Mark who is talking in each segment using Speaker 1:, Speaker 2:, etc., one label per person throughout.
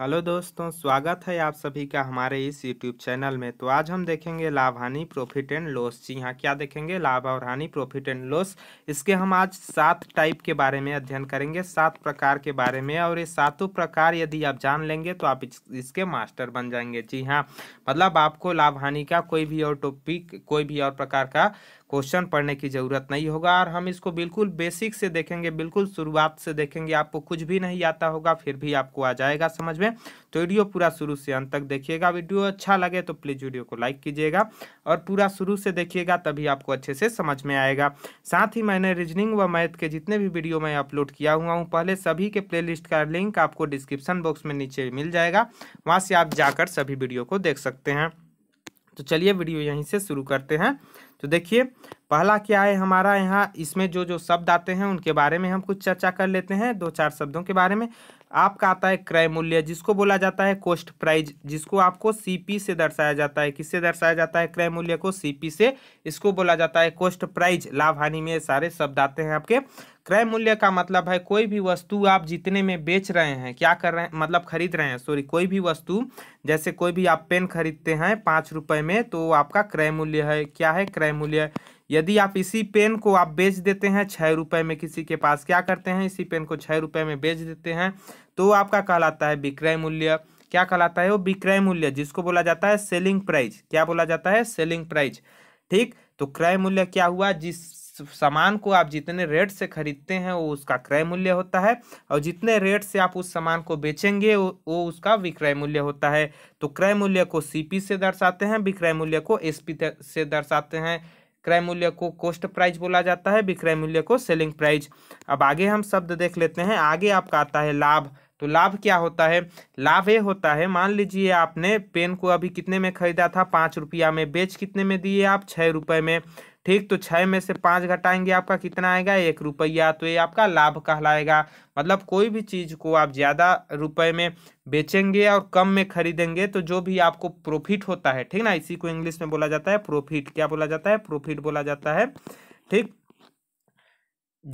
Speaker 1: hello दोस्तों स्वागत है आप सभी का हमारे इस यूट्यूब चैनल में तो आज हम देखेंगे लाभ हानि प्रॉफिट एंड लॉस जी हाँ क्या देखेंगे लाभ और हानि प्रॉफिट एंड लॉस इसके हम आज सात टाइप के बारे में अध्ययन करेंगे सात प्रकार के बारे में और ये सातों प्रकार यदि आप जान लेंगे तो आप इसके मास्टर बन जाएंगे जी हाँ मतलब आपको लाभ हानि का कोई भी और टॉपिक कोई भी और प्रकार का क्वेश्चन पढ़ने की ज़रूरत नहीं होगा और हम इसको बिल्कुल बेसिक से देखेंगे बिल्कुल शुरुआत से देखेंगे आपको कुछ भी नहीं आता होगा फिर भी आपको आ जाएगा समझ में तो वीडियो पूरा शुरू से अंत तक देखिएगा वीडियो अच्छा लगे तो प्लीज़ वीडियो को लाइक कीजिएगा और पूरा शुरू से देखिएगा तभी आपको अच्छे से समझ में आएगा साथ ही मैंने रीजनिंग व मैथ के जितने भी वीडियो मैं अपलोड किया हुआ हूँ पहले सभी के प्ले का लिंक आपको डिस्क्रिप्शन बॉक्स में नीचे मिल जाएगा वहाँ से आप जाकर सभी वीडियो को देख सकते हैं तो चलिए वीडियो यहीं से शुरू करते हैं तो देखिए पहला क्या है हमारा यहाँ इसमें जो जो शब्द आते हैं उनके बारे में हम कुछ चर्चा कर लेते हैं दो चार शब्दों के बारे में आपका आता है क्रय मूल्य जिसको बोला जाता है कोस्ट प्राइज जिसको आपको सीपी से दर्शाया जाता है किससे दर्शाया जाता है क्रय मूल्य को सीपी से इसको बोला जाता है कोस्ट प्राइज लाभ हानि में सारे शब्द आते हैं आपके क्रय मूल्य का मतलब है कोई भी वस्तु आप जितने में बेच रहे हैं क्या कर रहे हैं मतलब खरीद रहे हैं सॉरी कोई भी वस्तु जैसे कोई भी आप पेन खरीदते हैं पाँच रुपये में तो आपका क्रय मूल्य है क्या है क्रय मूल्य यदि आप इसी पेन को आप बेच देते हैं छः रुपये में किसी के पास क्या करते हैं इसी पेन को छः रुपये में बेच देते हैं तो आपका कहलाता है विक्रय मूल्य क्या कहलाता है वो विक्रय मूल्य जिसको बोला जाता है सेलिंग प्राइस क्या बोला जाता है सेलिंग प्राइस ठीक तो क्रय मूल्य क्या हुआ जिस सामान को आप जितने रेट से खरीदते हैं वो उसका क्रय मूल्य होता है और जितने रेट से आप उस सामान को बेचेंगे वो, उसका विक्रय मूल्य होता है तो क्रय मूल्य को सीपी से दर्शाते हैं विक्रय मूल्य को एसपी से दर्शाते हैं क्रय मूल्य को कोस्ट प्राइस बोला जाता है विक्रय मूल्य को सेलिंग प्राइस अब आगे हम शब्द देख लेते हैं आगे आपका आता है लाभ तो लाभ क्या होता है लाभ ये होता है मान लीजिए आपने पेन को अभी कितने में खरीदा था पाँच रुपया में बेच कितने में दिए आप छः रुपये में ठीक तो छः में से पाँच घटाएंगे आपका कितना आएगा एक रुपया तो ये आपका लाभ कहलाएगा मतलब कोई भी चीज़ को आप ज़्यादा रुपए में बेचेंगे और कम में खरीदेंगे तो जो भी आपको प्रॉफिट होता है ठीक ना इसी को इंग्लिश में बोला जाता है प्रॉफिट क्या बोला जाता है प्रॉफिट बोला जाता है ठीक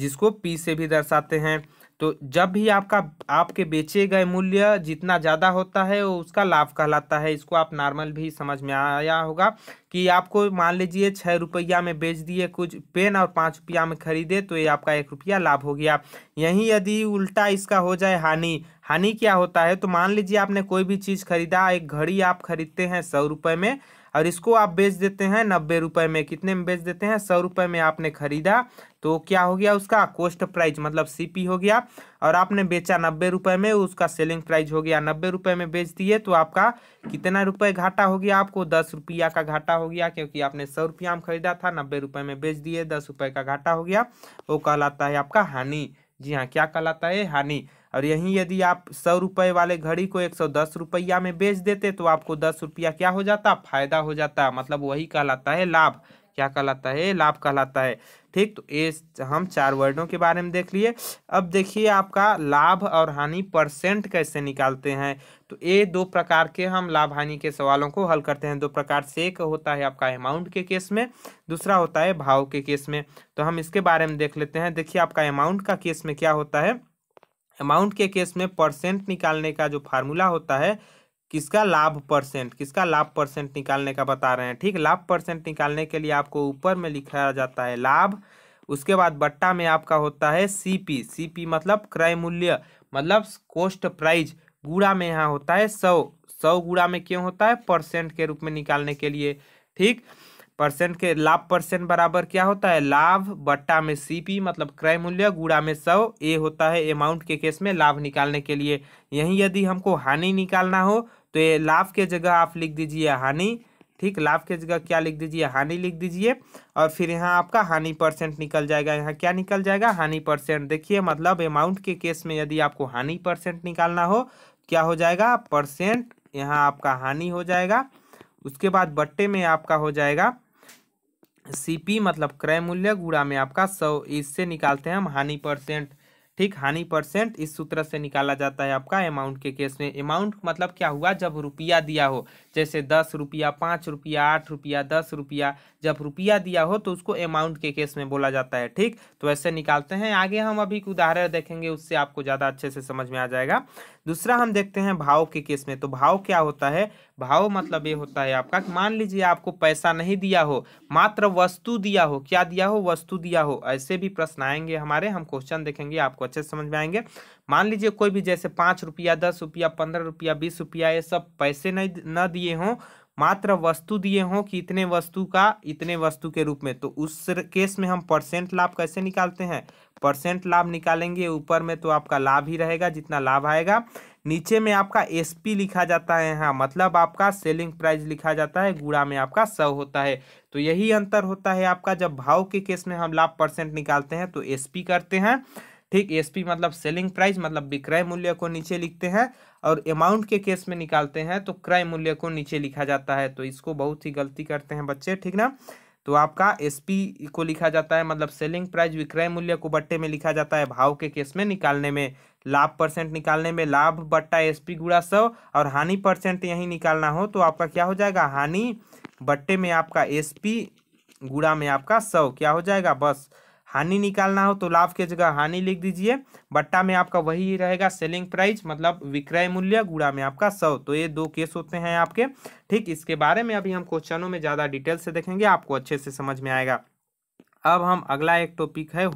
Speaker 1: जिसको पी से भी दर्शाते हैं तो जब भी आपका आपके बेचे गए मूल्य जितना ज़्यादा होता है वो उसका लाभ कहलाता है इसको आप नॉर्मल भी समझ में आया होगा कि आपको मान लीजिए छः रुपया में बेच दिए कुछ पेन और पाँच रुपया में खरीदे तो ये आपका एक रुपया लाभ हो गया यहीं यदि उल्टा इसका हो जाए हानि हानि क्या होता है तो मान लीजिए आपने कोई भी चीज़ खरीदा एक घड़ी आप खरीदते हैं सौ रुपये में और इसको आप बेच देते हैं नब्बे रुपये में कितने में बेच देते हैं सौ रुपये में आपने खरीदा तो क्या हो गया उसका कोस्ट प्राइस मतलब सीपी हो गया और आपने बेचा नब्बे रुपये में उसका सेलिंग प्राइस हो गया नब्बे रुपये में बेच दिए तो आपका कितना रुपये घाटा हो गया आपको दस रुपया का घाटा हो गया क्योंकि आपने सौ रुपया में खरीदा था नब्बे रुपये में बेच दिए दस रुपये का घाटा हो गया वो कहलाता है आपका हानि जी हाँ क्या कहलाता है हानि और यहीं यदि आप सौ रुपये वाले घड़ी को एक सौ दस रुपया में बेच देते तो आपको दस रुपया क्या हो जाता फायदा हो जाता मतलब वही कहलाता है लाभ क्या कहलाता है लाभ कहलाता है ठीक तो ये हम चार वर्डों के बारे में देख लिए अब देखिए आपका लाभ और हानि परसेंट कैसे निकालते हैं तो ये दो प्रकार के हम लाभ हानि के सवालों को हल करते हैं दो प्रकार से एक होता है आपका अमाउंट के केस में दूसरा होता है भाव के केस में तो हम इसके बारे में देख लेते हैं देखिए आपका अमाउंट का केस में क्या होता है अमाउंट के केस में परसेंट निकालने का जो फार्मूला होता है किसका लाभ परसेंट किसका लाभ परसेंट निकालने का बता रहे हैं ठीक लाभ परसेंट निकालने के लिए आपको ऊपर में लिखा जाता है लाभ उसके बाद बट्टा में आपका होता है सीपी सीपी मतलब क्रय मूल्य मतलब कोस्ट प्राइज गुड़ा में यहाँ होता है सौ सौ गुड़ा में क्यों होता है परसेंट के रूप में निकालने के लिए ठीक परसेंट के लाभ परसेंट बराबर क्या होता है लाभ बट्टा में सीपी मतलब क्रय मूल्य गुड़ा में सौ ए होता है अमाउंट के केस में लाभ निकालने के लिए यहीं यदि हमको हानि निकालना हो तो ये लाभ के जगह आप लिख दीजिए हानि ठीक लाभ के जगह क्या लिख दीजिए हानि लिख दीजिए और फिर यहाँ आपका हानि परसेंट निकल जाएगा यहाँ क्या निकल जाएगा हानि परसेंट देखिए मतलब अमाउंट के केस में यदि आपको हानि परसेंट निकालना हो क्या हो जाएगा परसेंट यहाँ आपका हानि हो जाएगा उसके बाद बट्टे में आपका हो जाएगा सीपी मतलब क्रय मूल्य गुड़ा में आपका सौ इससे निकालते हैं हम हानि परसेंट ठीक हानि परसेंट इस सूत्र से निकाला जाता है आपका अमाउंट के केस में अमाउंट मतलब क्या हुआ जब रुपया दिया हो जैसे दस रुपया पाँच रुपया आठ रुपया दस रुपया जब रुपया दिया हो तो उसको अमाउंट के केस में बोला जाता है ठीक तो ऐसे निकालते हैं आगे हम अभी उदाहरण देखेंगे उससे आपको ज़्यादा अच्छे से समझ में आ जाएगा दूसरा हम देखते हैं भाव के केस में तो भाव क्या होता है भाव मतलब ये होता है आपका मान लीजिए आपको पैसा नहीं दिया हो मात्र वस्तु दिया हो क्या दिया हो वस्तु दिया हो ऐसे भी प्रश्न आएंगे हमारे हम क्वेश्चन देखेंगे आपको अच्छे से समझ में आएंगे मान लीजिए कोई भी जैसे पाँच रुपया दस रुपया पंद्रह रुपया बीस रुपया ये सब पैसे नहीं न दिए हों मात्र वस्तु दिए हों कि इतने वस्तु का इतने वस्तु के रूप में तो उस केस में हम परसेंट लाभ कैसे निकालते हैं परसेंट लाभ निकालेंगे ऊपर में तो आपका लाभ ही रहेगा जितना लाभ आएगा नीचे में आपका एसपी लिखा जाता है यहाँ मतलब आपका सेलिंग प्राइस लिखा जाता है गुड़ा में आपका सौ होता है तो यही अंतर होता है आपका जब भाव के केस में हम लाभ परसेंट निकालते हैं तो एसपी करते हैं ठीक एस मतलब सेलिंग प्राइस मतलब विक्रय मूल्य को नीचे लिखते हैं और अमाउंट के केस में निकालते हैं तो क्रय मूल्य को नीचे लिखा जाता है तो इसको बहुत ही गलती करते हैं बच्चे ठीक ना तो आपका एसपी को लिखा जाता है मतलब सेलिंग प्राइस विक्रय मूल्य को बट्टे में लिखा जाता है भाव के केस में निकालने में लाभ परसेंट निकालने में लाभ बट्टा एस गुड़ा सौ और हानि परसेंट यही निकालना हो तो आपका क्या हो जाएगा हानि बट्टे में आपका एस गुड़ा में आपका सौ क्या हो जाएगा बस हानि निकालना हो तो लाभ के जगह हानि लिख दीजिए बट्टा में आपका वही रहेगा सेलिंग प्राइस मतलब विक्रय मूल्य गुड़ा में आपका सौ तो ये दो केस होते हैं आपके ठीक इसके बारे में अभी हम क्वेश्चनों में ज़्यादा डिटेल से देखेंगे आपको अच्छे से समझ में आएगा अब हम अगला एक टॉपिक है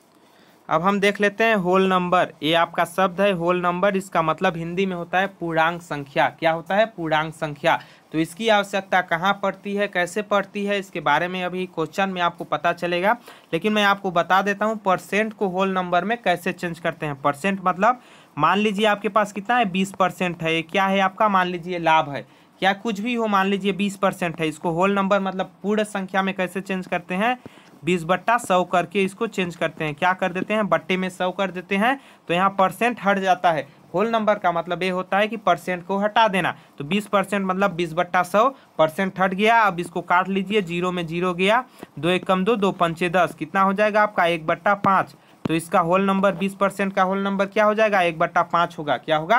Speaker 1: अब हम देख लेते हैं होल नंबर ये आपका शब्द है होल नंबर इसका मतलब हिंदी में होता है पूर्णांक संख्या क्या होता है पूर्णांक संख्या तो इसकी आवश्यकता कहाँ पड़ती है कैसे पड़ती है इसके बारे में अभी क्वेश्चन में आपको पता चलेगा लेकिन मैं आपको बता देता हूँ परसेंट को होल नंबर में कैसे चेंज करते हैं परसेंट मतलब मान लीजिए आपके पास कितना है बीस परसेंट है ये क्या है आपका मान लीजिए लाभ है क्या कुछ भी हो मान लीजिए बीस परसेंट है इसको होल नंबर मतलब पूर्ण संख्या में कैसे चेंज करते हैं बीस बट्टा सौ करके इसको चेंज करते हैं क्या कर देते हैं बट्टे में सौ कर देते हैं तो यहाँ परसेंट हट जाता है होल नंबर का मतलब ये होता है कि परसेंट को हटा देना तो 20 परसेंट मतलब 20 बट्टा सौ परसेंट हट गया अब इसको काट लीजिए जीरो में जीरो गया दो एक कम दो दो पंचे दस कितना हो जाएगा आपका एक बट्टा पाँच तो इसका होल नंबर 20 परसेंट का होल नंबर क्या हो जाएगा एक बट्टा पाँच होगा क्या होगा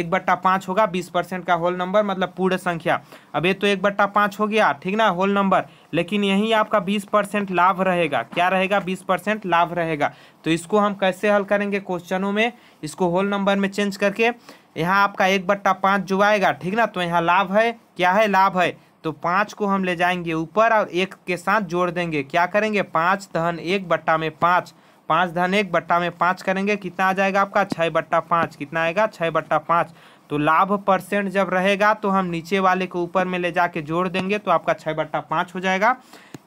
Speaker 1: एक बट्टा पाँच होगा बीस परसेंट का होल नंबर मतलब पूर्ण संख्या अब ये तो एक बट्टा पाँच हो गया ठीक ना होल नंबर लेकिन यही आपका बीस परसेंट लाभ रहेगा क्या रहेगा बीस परसेंट लाभ रहेगा तो इसको हम कैसे हल करेंगे क्वेश्चनों में इसको होल नंबर में चेंज करके यहाँ आपका एक बट्टा पाँच जो आएगा ठीक ना तो यहाँ लाभ है क्या है लाभ है तो पाँच को हम ले जाएंगे ऊपर और एक के साथ जोड़ देंगे क्या करेंगे पाँच धन एक बट्टा में पाँच पाँच धन एक बट्टा में पाँच करेंगे कितना आ जाएगा आपका छः बट्टा पाँच कितना आएगा छः बट्टा पाँच तो लाभ परसेंट जब रहेगा तो हम नीचे वाले को ऊपर में ले जाके जोड़ देंगे तो आपका छः बट्टा पाँच हो जाएगा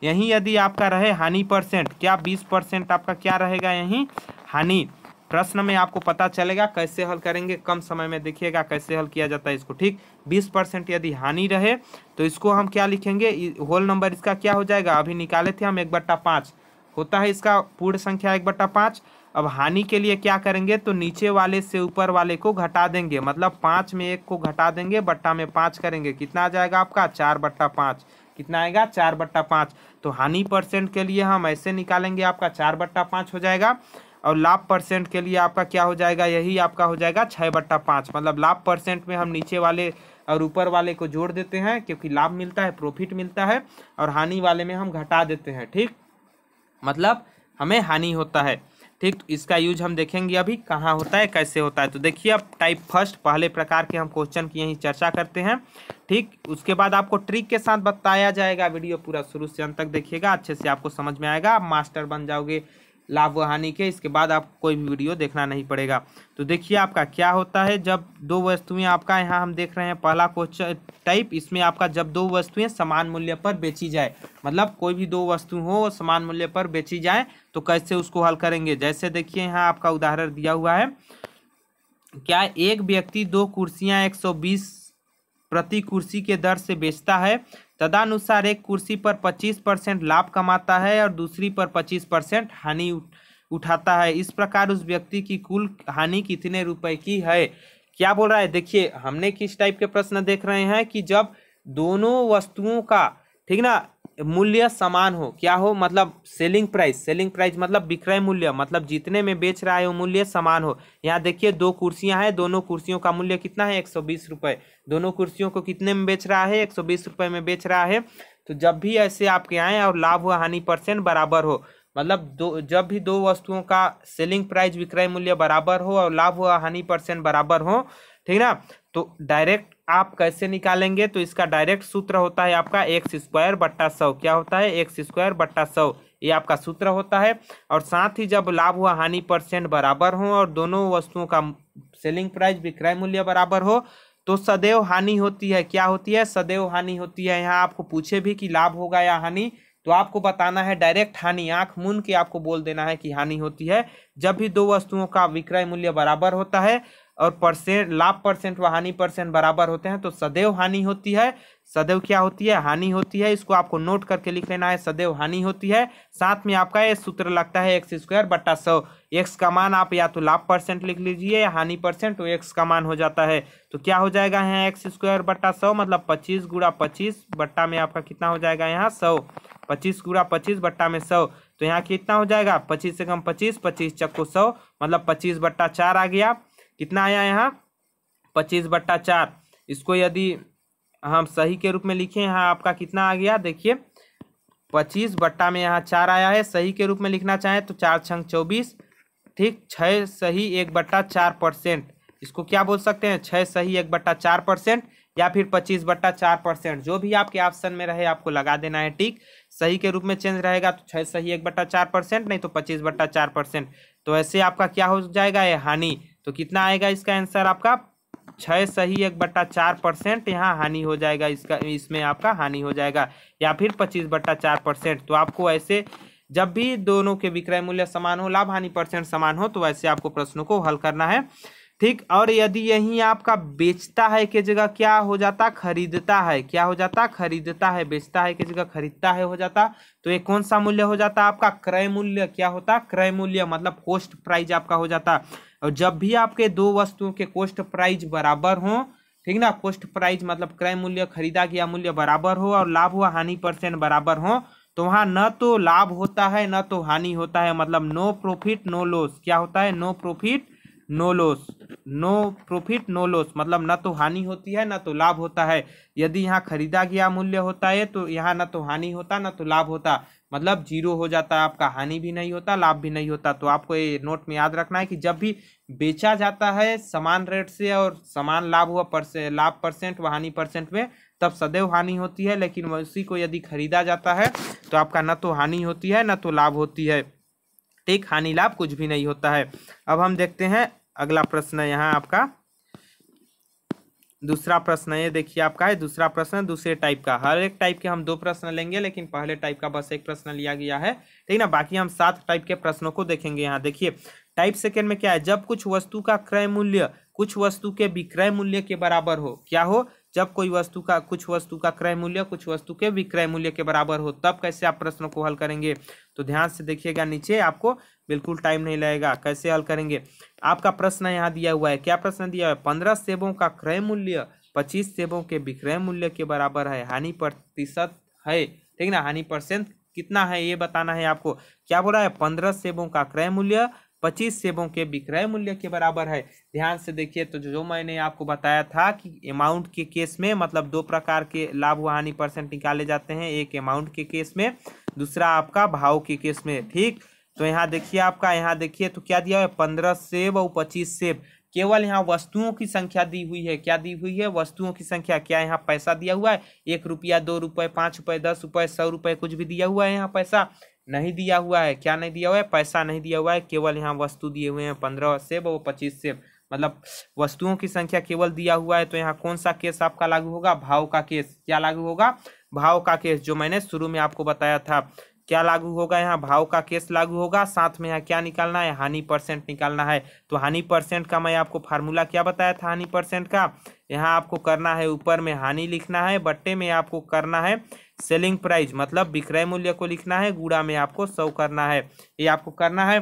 Speaker 1: यहीं यदि आपका रहे हानि परसेंट क्या बीस परसेंट आपका क्या रहेगा यहीं हानि प्रश्न में आपको पता चलेगा कैसे हल करेंगे कम समय में देखिएगा कैसे हल किया जाता है इसको ठीक बीस परसेंट यदि हानि रहे तो इसको हम क्या लिखेंगे होल नंबर इसका क्या हो जाएगा अभी निकाले थे हम एक बट्टा पाँच होता है इसका पूर्ण संख्या एक बट्टा पाँच अब हानि के लिए क्या करेंगे तो नीचे वाले से ऊपर वाले को घटा देंगे मतलब पाँच में एक को घटा देंगे बट्टा में पाँच करेंगे कितना आ जाएगा आपका चार बट्टा पाँच कितना आएगा चार बट्टा पाँच तो हानि परसेंट के लिए हम ऐसे निकालेंगे आपका चार बट्टा पाँच हो जाएगा और लाभ परसेंट के लिए आपका क्या हो जाएगा यही आपका हो जाएगा छः बट्टा पाँच मतलब लाभ परसेंट में हम नीचे वाले और ऊपर वाले को जोड़ देते हैं क्योंकि लाभ मिलता है प्रॉफिट मिलता है और हानि वाले में हम घटा देते हैं ठीक मतलब हमें हानि होता है ठीक तो इसका यूज हम देखेंगे अभी कहाँ होता है कैसे होता है तो देखिए अब टाइप फर्स्ट पहले प्रकार के हम क्वेश्चन की यहीं चर्चा करते हैं ठीक उसके बाद आपको ट्रिक के साथ बताया जाएगा वीडियो पूरा शुरू से अंत तक देखिएगा अच्छे से आपको समझ में आएगा आप मास्टर बन जाओगे लाभ व हानि के इसके बाद आपको कोई भी वीडियो देखना नहीं पड़ेगा तो देखिए आपका क्या होता है जब दो वस्तुएं आपका यहाँ हम देख रहे हैं पहला क्वेश्चन टाइप इसमें आपका जब दो वस्तुएं समान मूल्य पर बेची जाए मतलब कोई भी दो वस्तु हो समान मूल्य पर बेची जाए तो कैसे उसको हल करेंगे जैसे देखिए यहाँ आपका उदाहरण दिया हुआ है क्या एक व्यक्ति दो कुर्सियाँ एक प्रति कुर्सी के दर से बेचता है तदानुसार एक कुर्सी पर 25 परसेंट लाभ कमाता है और दूसरी पर 25 परसेंट हानि उठाता है इस प्रकार उस व्यक्ति की कुल हानि कितने रुपए की है क्या बोल रहा है देखिए हमने किस टाइप के प्रश्न देख रहे हैं कि जब दोनों वस्तुओं का ठीक ना मूल्य समान हो क्या हो मतलब सेलिंग प्राइस सेलिंग प्राइस मतलब विक्रय मूल्य मतलब जितने में बेच रहा है वो मूल्य समान हो यहाँ देखिए दो कुर्सियां हैं दोनों कुर्सियों का मूल्य कितना है एक सौ बीस रुपये दोनों कुर्सियों को कितने में बेच रहा है एक सौ बीस रुपये में बेच रहा है तो जब भी ऐसे आपके आए और लाभ व हानि परसेंट बराबर हो मतलब दो जब भी दो वस्तुओं का सेलिंग प्राइस विक्रय मूल्य बराबर हो और लाभ व हानि परसेंट बराबर हो ठीक ना तो डायरेक्ट आप कैसे निकालेंगे तो इसका डायरेक्ट सूत्र होता है आपका एक्स स्क्वायर बट्टा सौ क्या होता है एक्स स्क्वायर बट्टा सौ ये आपका सूत्र होता है और साथ ही जब लाभ हुआ हानि परसेंट बराबर हो और दोनों वस्तुओं का सेलिंग प्राइस विक्रय मूल्य बराबर हो तो सदैव हानि होती है क्या होती है सदैव हानि होती है यहाँ आपको पूछे भी कि लाभ होगा या हानि तो आपको बताना है डायरेक्ट हानि आंख मून के आपको बोल देना है कि हानि होती है जब भी दो वस्तुओं का विक्रय मूल्य बराबर होता है और परसेंट लाभ परसेंट व हानि परसेंट बराबर होते हैं तो सदैव हानि होती है सदैव क्या होती है हानि होती है इसको आपको नोट करके लिख लेना है सदैव हानि होती है साथ में आपका ये सूत्र लगता है एक्स स्क्वायर बट्टा सौ एक्स का मान आप या तो लाभ परसेंट लिख लीजिए या हानि परसेंट तो एक्स का मान हो जाता है तो क्या हो जाएगा यहाँ एक्स स्क्वायर बट्टा सौ मतलब पच्चीस गुड़ा पच्चीस बट्टा में आपका कितना हो जाएगा यहाँ सौ पच्चीस गुड़ा पच्चीस बट्टा में सौ तो यहाँ कितना हो जाएगा पच्चीस से कम पच्चीस पच्चीस चक्को सौ मतलब पच्चीस बट्टा चार आ गया कितना आया यहाँ पच्चीस बट्टा चार इसको यदि हम सही के रूप में लिखें यहाँ आपका कितना आ गया देखिए पच्चीस बट्टा में यहाँ चार आया है सही के रूप में लिखना चाहें तो चार छंग चौबीस ठीक छः सही एक बट्टा चार परसेंट इसको क्या बोल सकते हैं छः सही एक बट्टा चार परसेंट या फिर पच्चीस बट्टा चार परसेंट जो भी आपके ऑप्शन में रहे आपको लगा देना है ठीक सही के रूप में चेंज रहेगा तो छः सही एक बट्टा चार परसेंट नहीं तो पच्चीस बट्टा चार परसेंट तो ऐसे आपका क्या हो जाएगा ये हानि तो कितना आएगा इसका आंसर आपका छः सही एक बट्टा चार परसेंट यहाँ हानि हो जाएगा इसका इसमें आपका हानि हो जाएगा या फिर पच्चीस बट्टा चार परसेंट तो आपको ऐसे जब भी दोनों के विक्रय मूल्य समान हो लाभ हानि परसेंट समान हो तो वैसे आपको प्रश्नों को हल करना है ठीक और यदि यही आपका बेचता है के जगह क्या हो जाता खरीदता है क्या हो जाता खरीदता है बेचता है के जगह खरीदता है हो जाता तो ये कौन सा मूल्य हो जाता आपका क्रय मूल्य क्या होता क्रय मूल्य मतलब कोस्ट प्राइज आपका हो जाता और जब भी आपके दो वस्तुओं के कोस्ट प्राइज बराबर हों ठीक ना कोस्ट प्राइज मतलब क्रय मूल्य खरीदा गया मूल्य बराबर हो और लाभ हुआ हानि परसेंट बराबर हो तो वहाँ न तो लाभ होता है न तो हानि होता है मतलब नो प्रॉफिट नो लॉस क्या होता है no profit no loss no profit no loss मतलब ना तो हानि होती है ना तो लाभ होता है यदि यहाँ खरीदा गया मूल्य होता है तो यहाँ ना तो हानि होता ना तो लाभ होता मतलब जीरो हो जाता है आपका हानि भी नहीं होता लाभ भी नहीं होता तो आपको ये नोट में याद रखना है कि जब भी बेचा जाता है समान रेट से और समान लाभ हुआ परसेंट लाभ परसेंट व हानि परसेंट में तब सदैव हानि होती है लेकिन उसी को यदि खरीदा जाता है तो आपका न तो हानि होती है न तो लाभ होती है ठीक हानि लाभ कुछ भी नहीं होता है अब हम देखते हैं अगला प्रश्न यहाँ आपका दूसरा प्रश्न ये देखिए आपका है दूसरा प्रश्न दूसरे टाइप का हर एक टाइप के हम दो प्रश्न लेंगे लेकिन पहले टाइप का बस एक प्रश्न लिया गया है ठीक ना बाकी हम सात टाइप के प्रश्नों को देखेंगे यहाँ देखिए टाइप सेकेंड में क्या है जब कुछ वस्तु का क्रय मूल्य कुछ वस्तु के विक्रय मूल्य के बराबर हो क्या हो जब कोई वस्तु का कुछ वस्तु का क्रय मूल्य कुछ वस्तु के विक्रय मूल्य के बराबर हो तब कैसे आप प्रश्नों को हल करेंगे तो ध्यान से देखिएगा नीचे आपको बिल्कुल टाइम नहीं लगेगा कैसे हल करेंगे आपका प्रश्न यहाँ दिया हुआ है क्या प्रश्न दिया हुआ है पंद्रह सेबों का क्रय मूल्य पच्चीस सेबों के विक्रय मूल्य के बराबर है हानि प्रतिशत है ठीक ना हानि परसेंट कितना है ये बताना है आपको क्या बोला है पंद्रह सेबों का क्रय मूल्य पच्चीस सेबों के विक्रय मूल्य के बराबर है ध्यान से देखिए तो जो मैंने आपको बताया था कि अमाउंट के केस में मतलब दो प्रकार के लाभ हानि परसेंट निकाले जाते हैं एक अमाउंट के केस में दूसरा आपका भाव के केस में ठीक तो यहाँ देखिए आपका यहाँ देखिए तो क्या दिया है पंद्रह सेब और पच्चीस सेब केवल यहाँ वस्तुओं की संख्या दी हुई है क्या दी हुई है वस्तुओं की संख्या क्या यहाँ पैसा दिया हुआ है एक रुपया दो रुपये पाँच रुपये दस रुपये सौ रुपये कुछ भी दिया हुआ है यहाँ पैसा नहीं दिया हुआ है क्या नहीं दिया हुआ है पैसा नहीं दिया हुआ है केवल यहाँ वस्तु दिए हुए हैं पंद्रह सेब और पच्चीस सेब मतलब वस्तुओं की संख्या केवल दिया हुआ है तो यहाँ कौन सा केस आपका लागू होगा भाव का केस क्या लागू होगा भाव का केस जो मैंने शुरू में आपको बताया था क्या लागू होगा यहाँ भाव का केस लागू होगा साथ में यहाँ क्या निकालना है हानि परसेंट निकालना है तो हानि परसेंट का मैं आपको फार्मूला क्या बताया था हानि परसेंट का यहाँ आपको करना है ऊपर में हानि लिखना है बट्टे में आपको करना है सेलिंग प्राइस मतलब विक्रय मूल्य को लिखना है गुड़ा में आपको सौ करना है ये आपको करना है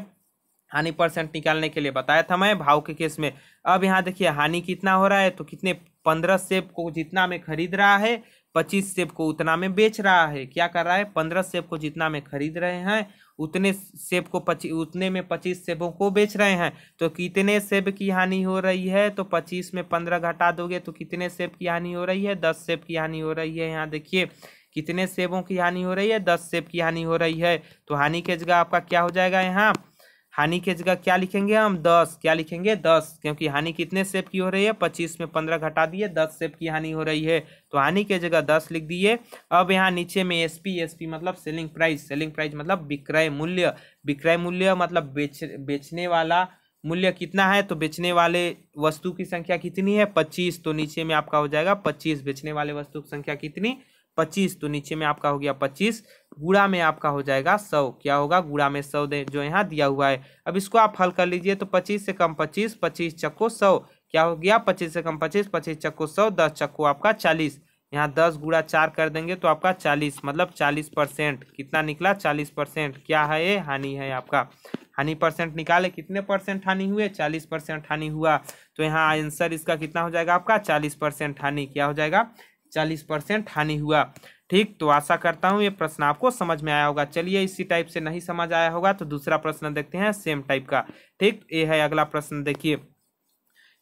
Speaker 1: हानि परसेंट निकालने के लिए बताया था मैं भाव के केस में अब यहाँ देखिए हानि कितना हो रहा है तो कितने पंद्रह सेब को जितना में खरीद रहा है पच्चीस सेब को उतना में बेच रहा है क्या कर रहा है पंद्रह सेब को जितना में खरीद रहे हैं उतने सेब को पच उतने में पच्चीस सेबों को बेच रहे हैं तो कितने सेब की हानि हो रही है तो पच्चीस में पंद्रह घटा दोगे तो कितने सेब की हानि हो रही है दस सेब की हानि हो रही है यहाँ देखिए कितने सेबों की हानि हो रही है दस सेब की हानि हो रही है तो हानि के जगह आपका क्या हो जाएगा यहाँ हानि के जगह क्या लिखेंगे हम दस क्या लिखेंगे दस क्योंकि हानि कितने सेब की हो रही है पच्चीस में पंद्रह घटा दिए दस सेब की हानि हो रही है तो हानि के जगह दस लिख दिए अब यहाँ नीचे में एस पी एस पी मतलब सेलिंग प्राइस सेलिंग प्राइस मतलब विक्रय मूल्य विक्रय मूल्य मतलब बेच बेचने वाला मूल्य कितना है तो बेचने वाले वस्तु की संख्या कितनी है पच्चीस तो नीचे में आपका हो जाएगा पच्चीस बेचने वाले वस्तु की संख्या कितनी पच्चीस तो नीचे में आपका हो गया पच्चीस गुड़ा में आपका हो जाएगा सौ क्या होगा गुड़ा में सौ दे जो यहाँ दिया हुआ है अब इसको आप हल कर लीजिए तो पच्चीस से कम पच्चीस पच्चीस चक्को सौ क्या हो गया पच्चीस से कम पच्चीस पच्चीस चक्को सौ दस चक्को आपका चालीस यहाँ दस गुड़ा चार कर देंगे तो आपका चालीस मतलब चालीस परसेंट कितना निकला चालीस परसेंट क्या है ये हानि है आपका हानि परसेंट निकाले कितने परसेंट हानि हुए चालीस परसेंट हानि हुआ तो यहाँ आंसर इसका कितना हो जाएगा आपका चालीस परसेंट हानि क्या हो जाएगा चालीस परसेंट हानि हुआ ठीक तो आशा करता हूँ ये प्रश्न आपको समझ में आया होगा चलिए इसी टाइप से नहीं समझ आया होगा तो दूसरा प्रश्न देखते हैं सेम टाइप का ठीक ये है अगला प्रश्न देखिए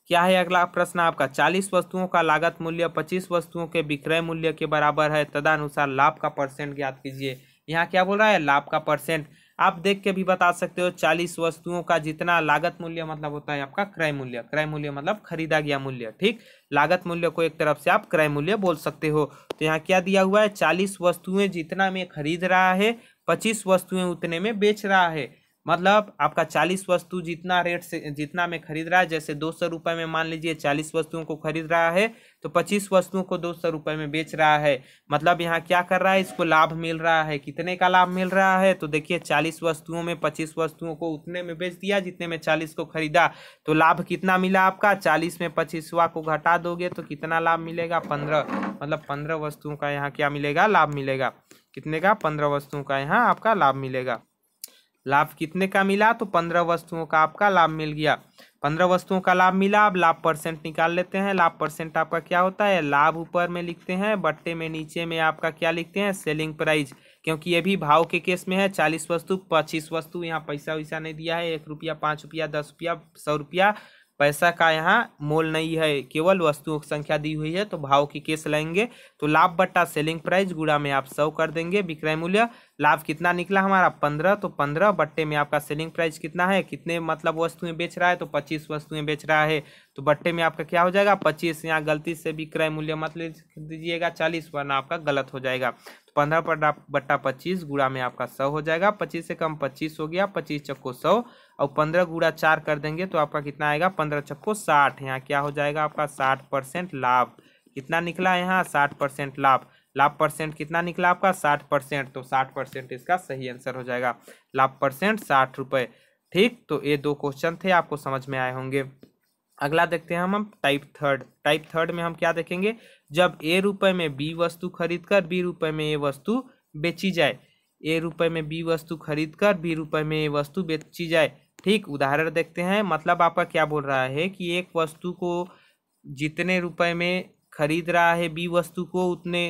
Speaker 1: क्या है अगला प्रश्न आपका चालीस वस्तुओं का लागत मूल्य पच्चीस वस्तुओं के विक्रय मूल्य के बराबर है तदानुसार लाभ का परसेंट ज्ञात कीजिए यहाँ क्या बोल रहा है लाभ का परसेंट आप देख के भी बता सकते हो चालीस वस्तुओं का जितना लागत मूल्य मतलब होता है आपका क्रय मूल्य क्रय मूल्य मतलब खरीदा गया मूल्य ठीक लागत मूल्य को एक तरफ से आप क्रय मूल्य बोल सकते हो तो यहाँ क्या दिया हुआ है चालीस वस्तुएं जितना में खरीद रहा है पच्चीस वस्तुएं उतने में बेच रहा है मतलब आपका चालीस वस्तु जितना रेट से जितना में खरीद रहा है जैसे दो सौ रुपये में मान लीजिए चालीस वस्तुओं को खरीद रहा है तो पच्चीस वस्तुओं को दो सौ रुपये में बेच रहा है मतलब यहाँ क्या कर रहा है इसको लाभ मिल रहा है कितने का लाभ मिल रहा है तो देखिए चालीस वस्तुओं में पच्चीस वस्तुओं को उतने में बेच दिया जितने में चालीस को खरीदा तो लाभ कितना मिला आपका चालीस में पच्चीसवा को घटा दोगे तो कितना लाभ मिलेगा पंद्रह मतलब पंद्रह वस्तुओं का यहाँ क्या मिलेगा लाभ मिलेगा कितने का पंद्रह वस्तुओं का यहाँ आपका लाभ मिलेगा लाभ कितने का मिला तो पंद्रह वस्तुओं का आपका लाभ मिल गया पंद्रह वस्तुओं का लाभ मिला अब लाभ परसेंट निकाल लेते हैं लाभ परसेंट आपका क्या होता है लाभ ऊपर में लिखते हैं बट्टे में नीचे में आपका क्या लिखते हैं सेलिंग प्राइस क्योंकि ये भी भाव के केस में है चालीस वस्तु पच्चीस वस्तु यहाँ पैसा वैसा नहीं दिया है एक रुपया पाँच रुपया दस रुपया सौ रुपया पैसा का यहाँ मोल नहीं है केवल वस्तुओं की संख्या दी हुई है तो भाव की केस लाएंगे तो लाभ बट्टा सेलिंग प्राइस गुड़ा में आप सौ कर देंगे विक्रय मूल्य लाभ कितना निकला हमारा पंद्रह तो पंद्रह बट्टे में आपका सेलिंग प्राइस कितना है कितने मतलब वस्तुएं बेच रहा है तो पच्चीस वस्तुएं बेच रहा है तो बट्टे में आपका क्या हो जाएगा पच्चीस यहाँ गलती से विक्रय मूल्य मत ले दीजिएगा चालीस वरना आपका गलत हो जाएगा तो पंद्रह बट्टा बट्टा पच्चीस गुड़ा में आपका सौ हो जाएगा पच्चीस से कम पच्चीस हो गया पच्चीस चक्को सौ और पंद्रह गुड़ा चार कर देंगे तो आपका कितना आएगा पंद्रह छक्को साठ यहाँ क्या हो जाएगा आपका साठ परसेंट लाभ कितना निकला यहाँ साठ परसेंट लाभ लाभ परसेंट कितना निकला आपका साठ परसेंट तो साठ परसेंट इसका सही आंसर हो जाएगा लाभ परसेंट साठ रुपये ठीक तो ये दो क्वेश्चन थे आपको समझ में आए होंगे अगला देखते हैं हम हम टाइप थर्ड टाइप थर्ड में हम क्या देखेंगे जब ए रुपए में बी वस्तु खरीद कर बी रुपये में ये वस्तु बेची जाए ए रुपये में बी वस्तु खरीद कर बी रुपये में ये वस्तु बेची जाए ठीक उदाहरण देखते हैं मतलब आपका क्या बोल रहा है कि एक वस्तु को जितने रुपए में खरीद रहा है बी वस्तु को उतने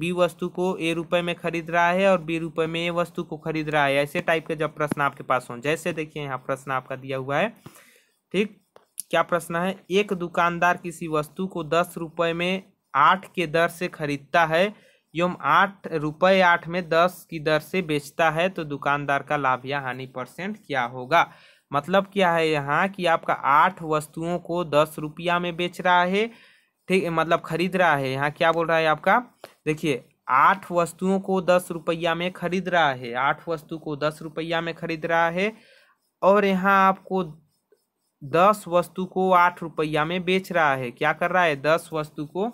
Speaker 1: बी वस्तु को ए रुपए में खरीद रहा है और बी रुपए में ए वस्तु को खरीद रहा है ऐसे टाइप के जब प्रश्न आपके पास हों जैसे देखिए यहाँ प्रश्न आपका दिया हुआ है ठीक क्या प्रश्न है एक दुकानदार किसी वस्तु को दस रुपये में आठ के दर से खरीदता है एवं आठ रुपये आठ में दस की दर से बेचता है तो दुकानदार का लाभ या हानि परसेंट क्या होगा मतलब क्या है यहाँ कि आपका आठ वस्तुओं को दस रुपया में बेच रहा है ठीक मतलब खरीद रहा है यहाँ क्या बोल रहा है आपका देखिए आठ वस्तुओं को दस रुपया में खरीद रहा है आठ वस्तु को दस रुपया में खरीद रहा है और यहाँ आपको दस वस्तु को आठ रुपया में बेच रहा है क्या कर रहा है दस वस्तु को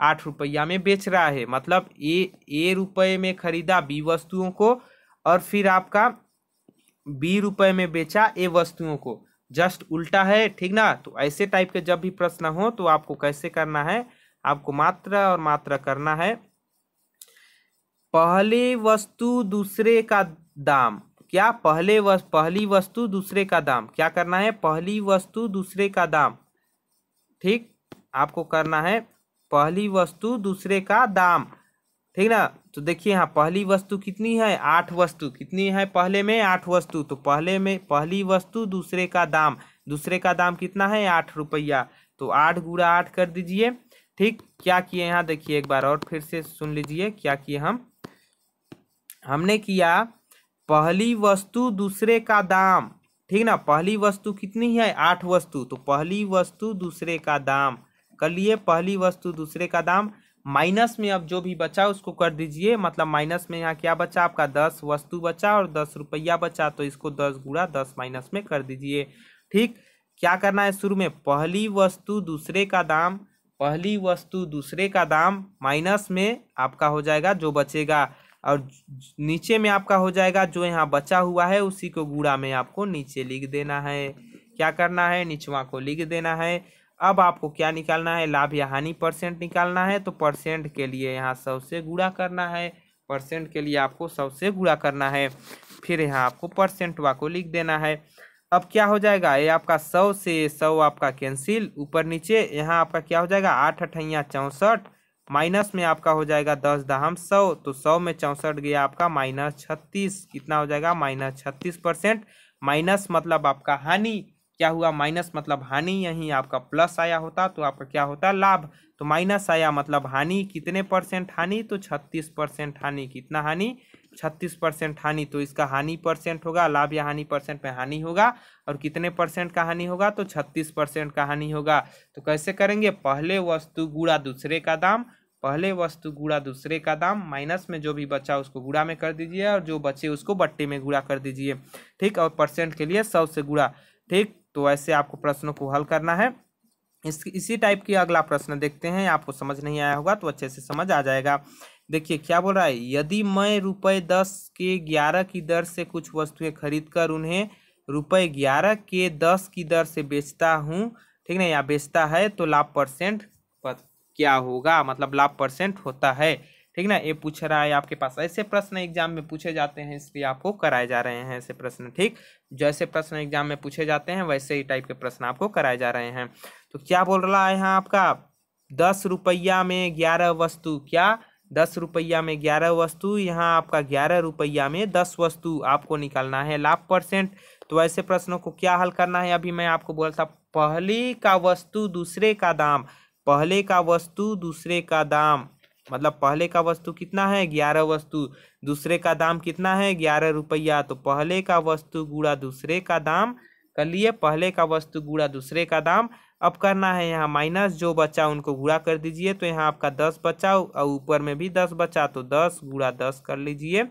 Speaker 1: आठ रुपया में बेच रहा है मतलब ए ए रुपये में खरीदा बी वस्तुओं को और फिर आपका बी रुपये में बेचा ए वस्तुओं को जस्ट उल्टा है ठीक ना तो ऐसे टाइप के जब भी प्रश्न हो तो आपको कैसे करना है आपको मात्रा और मात्रा करना है पहले वस्तु दूसरे का दाम क्या पहले वस, पहली वस्तु दूसरे का दाम क्या करना है पहली वस्तु दूसरे का दाम ठीक आपको करना है पहली वस्तु दूसरे का दाम ठीक ना तो देखिए यहाँ पहली वस्तु कितनी है आठ वस्तु कितनी है पहले में आठ वस्तु तो पहले में पहली वस्तु दूसरे का दाम दूसरे का दाम कितना है आठ रुपया तो आठ गुड़ा आठ कर दीजिए ठीक क्या किए यहाँ देखिए एक बार और फिर से सुन लीजिए क्या किए हम हमने किया पहली वस्तु दूसरे का दाम ठीक ना पहली वस्तु कितनी है आठ वस्तु तो पहली वस्तु दूसरे का दाम कर लिए पहली वस्तु दूसरे का दाम माइनस में अब जो भी बचा उसको कर दीजिए मतलब माइनस में यहाँ क्या बचा आपका दस वस्तु बचा और दस रुपया बचा तो इसको दस गुड़ा दस माइनस में कर दीजिए ठीक क्या करना है शुरू में पहली वस्तु दूसरे का दाम पहली वस्तु दूसरे का दाम माइनस में आपका हो जाएगा जो बचेगा और नीचे में आपका हो जाएगा जो यहाँ बचा हुआ है उसी को गुड़ा में आपको नीचे लिख देना है क्या करना है निचवा को लिख देना है अब आपको क्या निकालना है लाभ या हानि परसेंट निकालना है तो परसेंट के लिए यहाँ सौ से गुड़ा करना है परसेंट के लिए आपको सौ से गुड़ा करना है फिर यहाँ आपको परसेंट वा को लिख देना है अब क्या हो जाएगा ये आपका सौ से सौ आपका कैंसिल ऊपर नीचे यहाँ आपका क्या हो जाएगा आठ अठैया चौंसठ माइनस में आपका हो जाएगा दस दहम सौ तो सौ में चौंसठ गया आपका माइनस छत्तीस कितना हो जाएगा माइनस छत्तीस परसेंट माइनस मतलब आपका हानि क्या हुआ माइनस मतलब हानि यहीं आपका प्लस आया होता तो आपका क्या होता लाभ तो माइनस आया मतलब हानि कितने परसेंट हानि तो छत्तीस परसेंट हानि कितना हानि छत्तीस परसेंट हानि तो इसका हानि परसेंट होगा लाभ या हानि परसेंट में हानि होगा और कितने परसेंट का हानि होगा तो छत्तीस परसेंट का हानि होगा तो कैसे करेंगे पहले वस्तु गुड़ा दूसरे का दाम पहले वस्तु गुड़ा दूसरे का दाम माइनस में जो भी बचा उसको गुड़ा में कर दीजिए और जो बचे उसको बट्टे में गुड़ा कर दीजिए ठीक और परसेंट के लिए सौ से गुड़ा ठीक तो ऐसे आपको प्रश्नों को हल करना है इस इसी टाइप की अगला प्रश्न देखते हैं आपको समझ नहीं आया होगा तो अच्छे से समझ आ जाएगा देखिए क्या बोल रहा है यदि मैं रुपये दस के ग्यारह की दर से कुछ वस्तुएं खरीद कर उन्हें रुपये ग्यारह के दस की दर से बेचता हूँ ठीक है या बेचता है तो लाभ परसेंट पर क्या होगा मतलब लाभ परसेंट होता है ठीक ना ये पूछ रहा है आपके पास ऐसे प्रश्न एग्जाम में पूछे जाते हैं इसलिए आपको कराए जा रहे हैं ऐसे प्रश्न ठीक जैसे प्रश्न एग्जाम में पूछे जाते हैं वैसे ही टाइप के प्रश्न आपको कराए जा रहे हैं तो क्या बोल रहा है यहाँ आपका दस रुपया में ग्यारह वस्तु क्या दस रुपया में ग्यारह वस्तु यहाँ आपका ग्यारह रुपया में दस वस्तु आपको निकालना है लाभ परसेंट तो ऐसे प्रश्नों को क्या हल करना है अभी मैं आपको बोलता पहले का वस्तु दूसरे का दाम पहले का वस्तु दूसरे का दाम मतलब पहले का वस्तु कितना है ग्यारह वस्तु दूसरे का दाम कितना है ग्यारह रुपया तो पहले का वस्तु गुड़ा दूसरे का दाम कर लिए पहले का वस्तु गुड़ा दूसरे का दाम अब करना है यहाँ माइनस जो बचा उनको गुड़ा कर दीजिए तो यहाँ आपका दस बचा और ऊपर में भी दस बचा तो दस गुड़ा दस कर लीजिए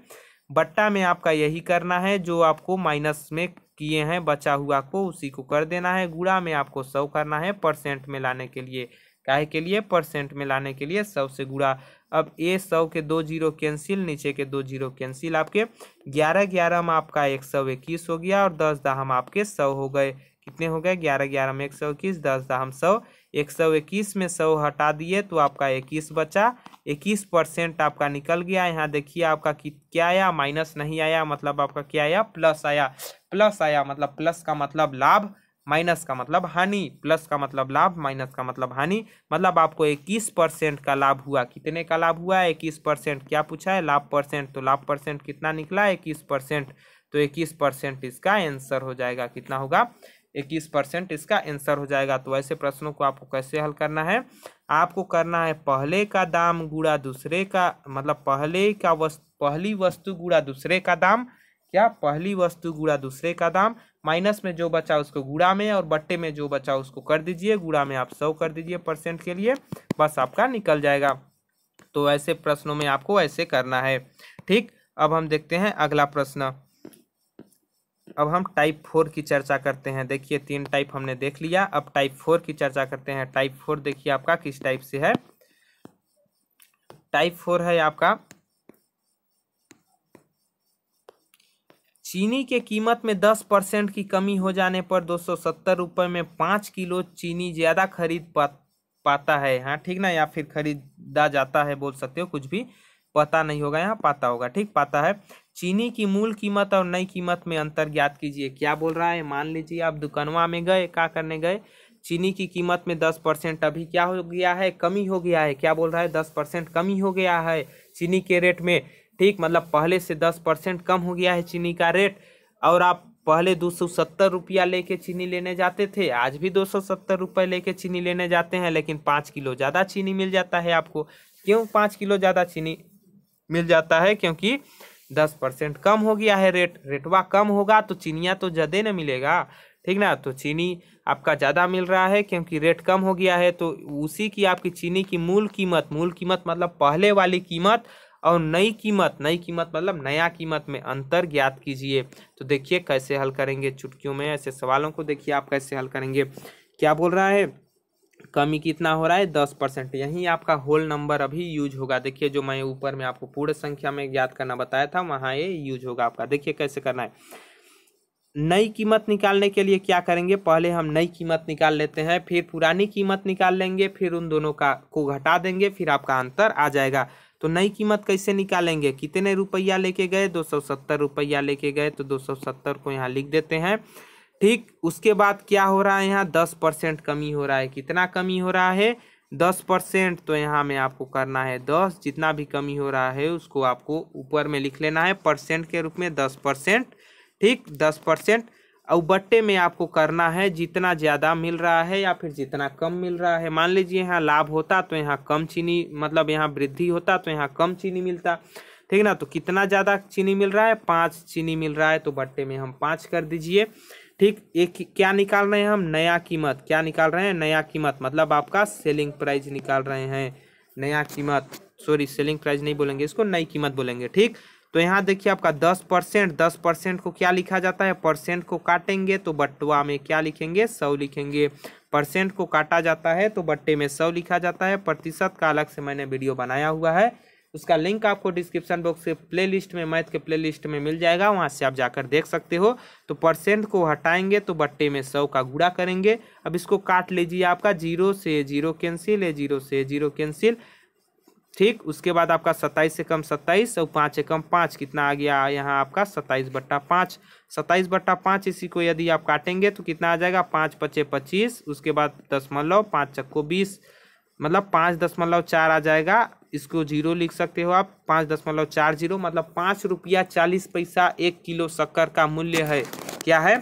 Speaker 1: बट्टा में आपका यही करना है जो आपको माइनस में किए हैं बचा हुआ को उसी को कर देना है गुड़ा में आपको सौ करना है परसेंट में लाने के लिए काहे के लिए परसेंट में लाने के लिए सौ से गुड़ा अब ए सौ के दो जीरो कैंसिल नीचे के दो जीरो कैंसिल आपके ग्यारह ग्यारह में आपका एक सौ इक्कीस हो गया और दस दाह आपके सौ हो गए कितने हो गए ग्यारह ग्यारह में एक सौ इक्कीस दस दाहम सौ एक सौ इक्कीस में सौ हटा दिए तो आपका इक्कीस बचा इक्कीस परसेंट आपका निकल गया यहाँ देखिए आपका क्या आया माइनस नहीं आया मतलब आपका क्या आया प्लस आया प्लस आया मतलब प्लस का मतलब लाभ माइनस का मतलब हानि प्लस का मतलब लाभ माइनस का मतलब हानि मतलब आपको इक्कीस परसेंट का लाभ हुआ कितने का लाभ हुआ है इक्कीस परसेंट क्या पूछा है लाभ परसेंट तो लाभ परसेंट कितना निकला है इक्कीस परसेंट तो इक्कीस परसेंट इसका आंसर हो जाएगा कितना होगा इक्कीस परसेंट इसका आंसर हो जाएगा तो ऐसे प्रश्नों को आपको कैसे हल करना है आपको करना है पहले का दाम गुड़ा दूसरे का मतलब पहले का वस्तु पहली वस्तु गुड़ा दूसरे का दाम क्या पहली वस्तु गुड़ा दूसरे का दाम माइनस में जो बचा उसको गुड़ा में और बट्टे में जो बचा उसको कर दीजिए गुड़ा में आप सौ कर दीजिए परसेंट के लिए बस आपका निकल जाएगा तो ऐसे प्रश्नों में आपको ऐसे करना है ठीक अब हम देखते हैं अगला प्रश्न अब हम टाइप फोर की चर्चा करते हैं देखिए तीन टाइप हमने देख लिया अब टाइप फोर की चर्चा करते हैं टाइप फोर देखिए आपका किस टाइप से है टाइप फोर है आपका चीनी के कीमत में दस परसेंट की कमी हो जाने पर दो सौ सत्तर रुपये में पाँच किलो चीनी ज़्यादा खरीद पा पाता है हाँ ठीक ना या फिर खरीदा जाता है बोल सकते हो कुछ भी पता नहीं होगा यहाँ पाता होगा ठीक पाता है चीनी की मूल कीमत और नई कीमत में अंतर ज्ञात कीजिए क्या बोल रहा है मान लीजिए आप दुकानवा में गए क्या करने गए चीनी की कीमत में दस परसेंट अभी क्या हो गया है कमी हो गया है क्या बोल रहा है दस परसेंट कमी हो गया है चीनी के रेट में ठीक मतलब पहले से दस परसेंट कम हो गया है चीनी का रेट और आप पहले दो सौ सत्तर रुपया लेके चीनी लेने जाते थे आज भी दो सौ सत्तर रुपये लेके चीनी लेने जाते हैं लेकिन पाँच किलो ज़्यादा चीनी मिल जाता है आपको क्यों पाँच किलो ज़्यादा चीनी मिल जाता है क्योंकि दस परसेंट कम हो गया है रेट रेटवा कम होगा तो चीनिया तो ज़्यादा ना मिलेगा ठीक ना तो चीनी आपका ज़्यादा मिल रहा है क्योंकि रेट कम हो गया है तो उसी की आपकी चीनी की मूल कीमत मूल कीमत मतलब पहले वाली कीमत और नई कीमत नई कीमत मतलब नया कीमत में अंतर ज्ञात कीजिए तो देखिए कैसे हल करेंगे चुटकियों में ऐसे सवालों को देखिए आप कैसे हल करेंगे क्या बोल रहा है कमी कितना हो रहा है दस परसेंट यहीं आपका होल नंबर अभी यूज होगा देखिए जो मैं ऊपर में आपको पूर्ण संख्या में ज्ञात करना बताया था वहाँ ये यूज होगा आपका देखिए कैसे करना है नई कीमत निकालने के लिए क्या करेंगे पहले हम नई कीमत निकाल लेते हैं फिर पुरानी कीमत निकाल लेंगे फिर उन दोनों का को घटा देंगे फिर आपका अंतर आ जाएगा तो नई कीमत कैसे निकालेंगे कितने रुपया लेके गए दो सौ सत्तर रुपया लेके गए तो दो सौ सत्तर को यहाँ लिख देते हैं ठीक उसके बाद क्या हो रहा है यहाँ दस परसेंट कमी हो रहा है कितना कमी हो रहा है दस परसेंट तो यहाँ में आपको करना है दस जितना भी कमी हो रहा है उसको आपको ऊपर में लिख लेना है परसेंट के रूप में दस परसेंट ठीक दस परसेंट और बट्टे में आपको करना है जितना ज़्यादा मिल रहा है या फिर जितना कम मिल रहा है मान लीजिए यहाँ लाभ होता तो यहाँ कम चीनी मतलब यहाँ वृद्धि होता तो यहाँ कम चीनी मिलता ठीक ना तो कितना ज़्यादा चीनी मिल रहा है पाँच चीनी मिल रहा है तो बट्टे में हम पाँच कर दीजिए ठीक एक क्या निकाल रहे हैं हम नया कीमत क्या निकाल रहे हैं नया कीमत मतलब आपका सेलिंग प्राइस निकाल रहे हैं नया कीमत सॉरी सेलिंग प्राइस नहीं बोलेंगे इसको नई कीमत बोलेंगे ठीक तो यहाँ देखिए आपका दस परसेंट दस परसेंट को क्या लिखा जाता है परसेंट को काटेंगे तो बटुआ में क्या लिखेंगे सौ लिखेंगे परसेंट को काटा जाता है तो बट्टे में सौ लिखा जाता है प्रतिशत का अलग से मैंने वीडियो बनाया हुआ है उसका लिंक आपको डिस्क्रिप्शन बॉक्स के प्ले लिस्ट में मैथ के प्ले लिस्ट में मिल जाएगा वहाँ से आप जाकर देख सकते हो तो परसेंट को हटाएंगे तो बट्टे में सौ का गुड़ा करेंगे अब इसको काट लीजिए आपका जीरो से जीरो कैंसिल है जीरो से जीरो कैंसिल ठीक उसके बाद आपका सत्ताईस से कम सत्ताईस और पाँच से कम पाँच कितना आ गया यहाँ आपका सत्ताईस बट्टा पाँच सत्ताईस बट्टा पाँच इसी को यदि आप काटेंगे तो कितना आ जाएगा पाँच पच्चे पच्चीस उसके बाद दशमलव पाँच चक्को बीस मतलब पाँच दशमलव चार आ जाएगा इसको जीरो लिख सकते हो आप पाँच दशमलव चार जीरो मतलब पाँच रुपया चालीस पैसा एक किलो शक्कर का मूल्य है क्या है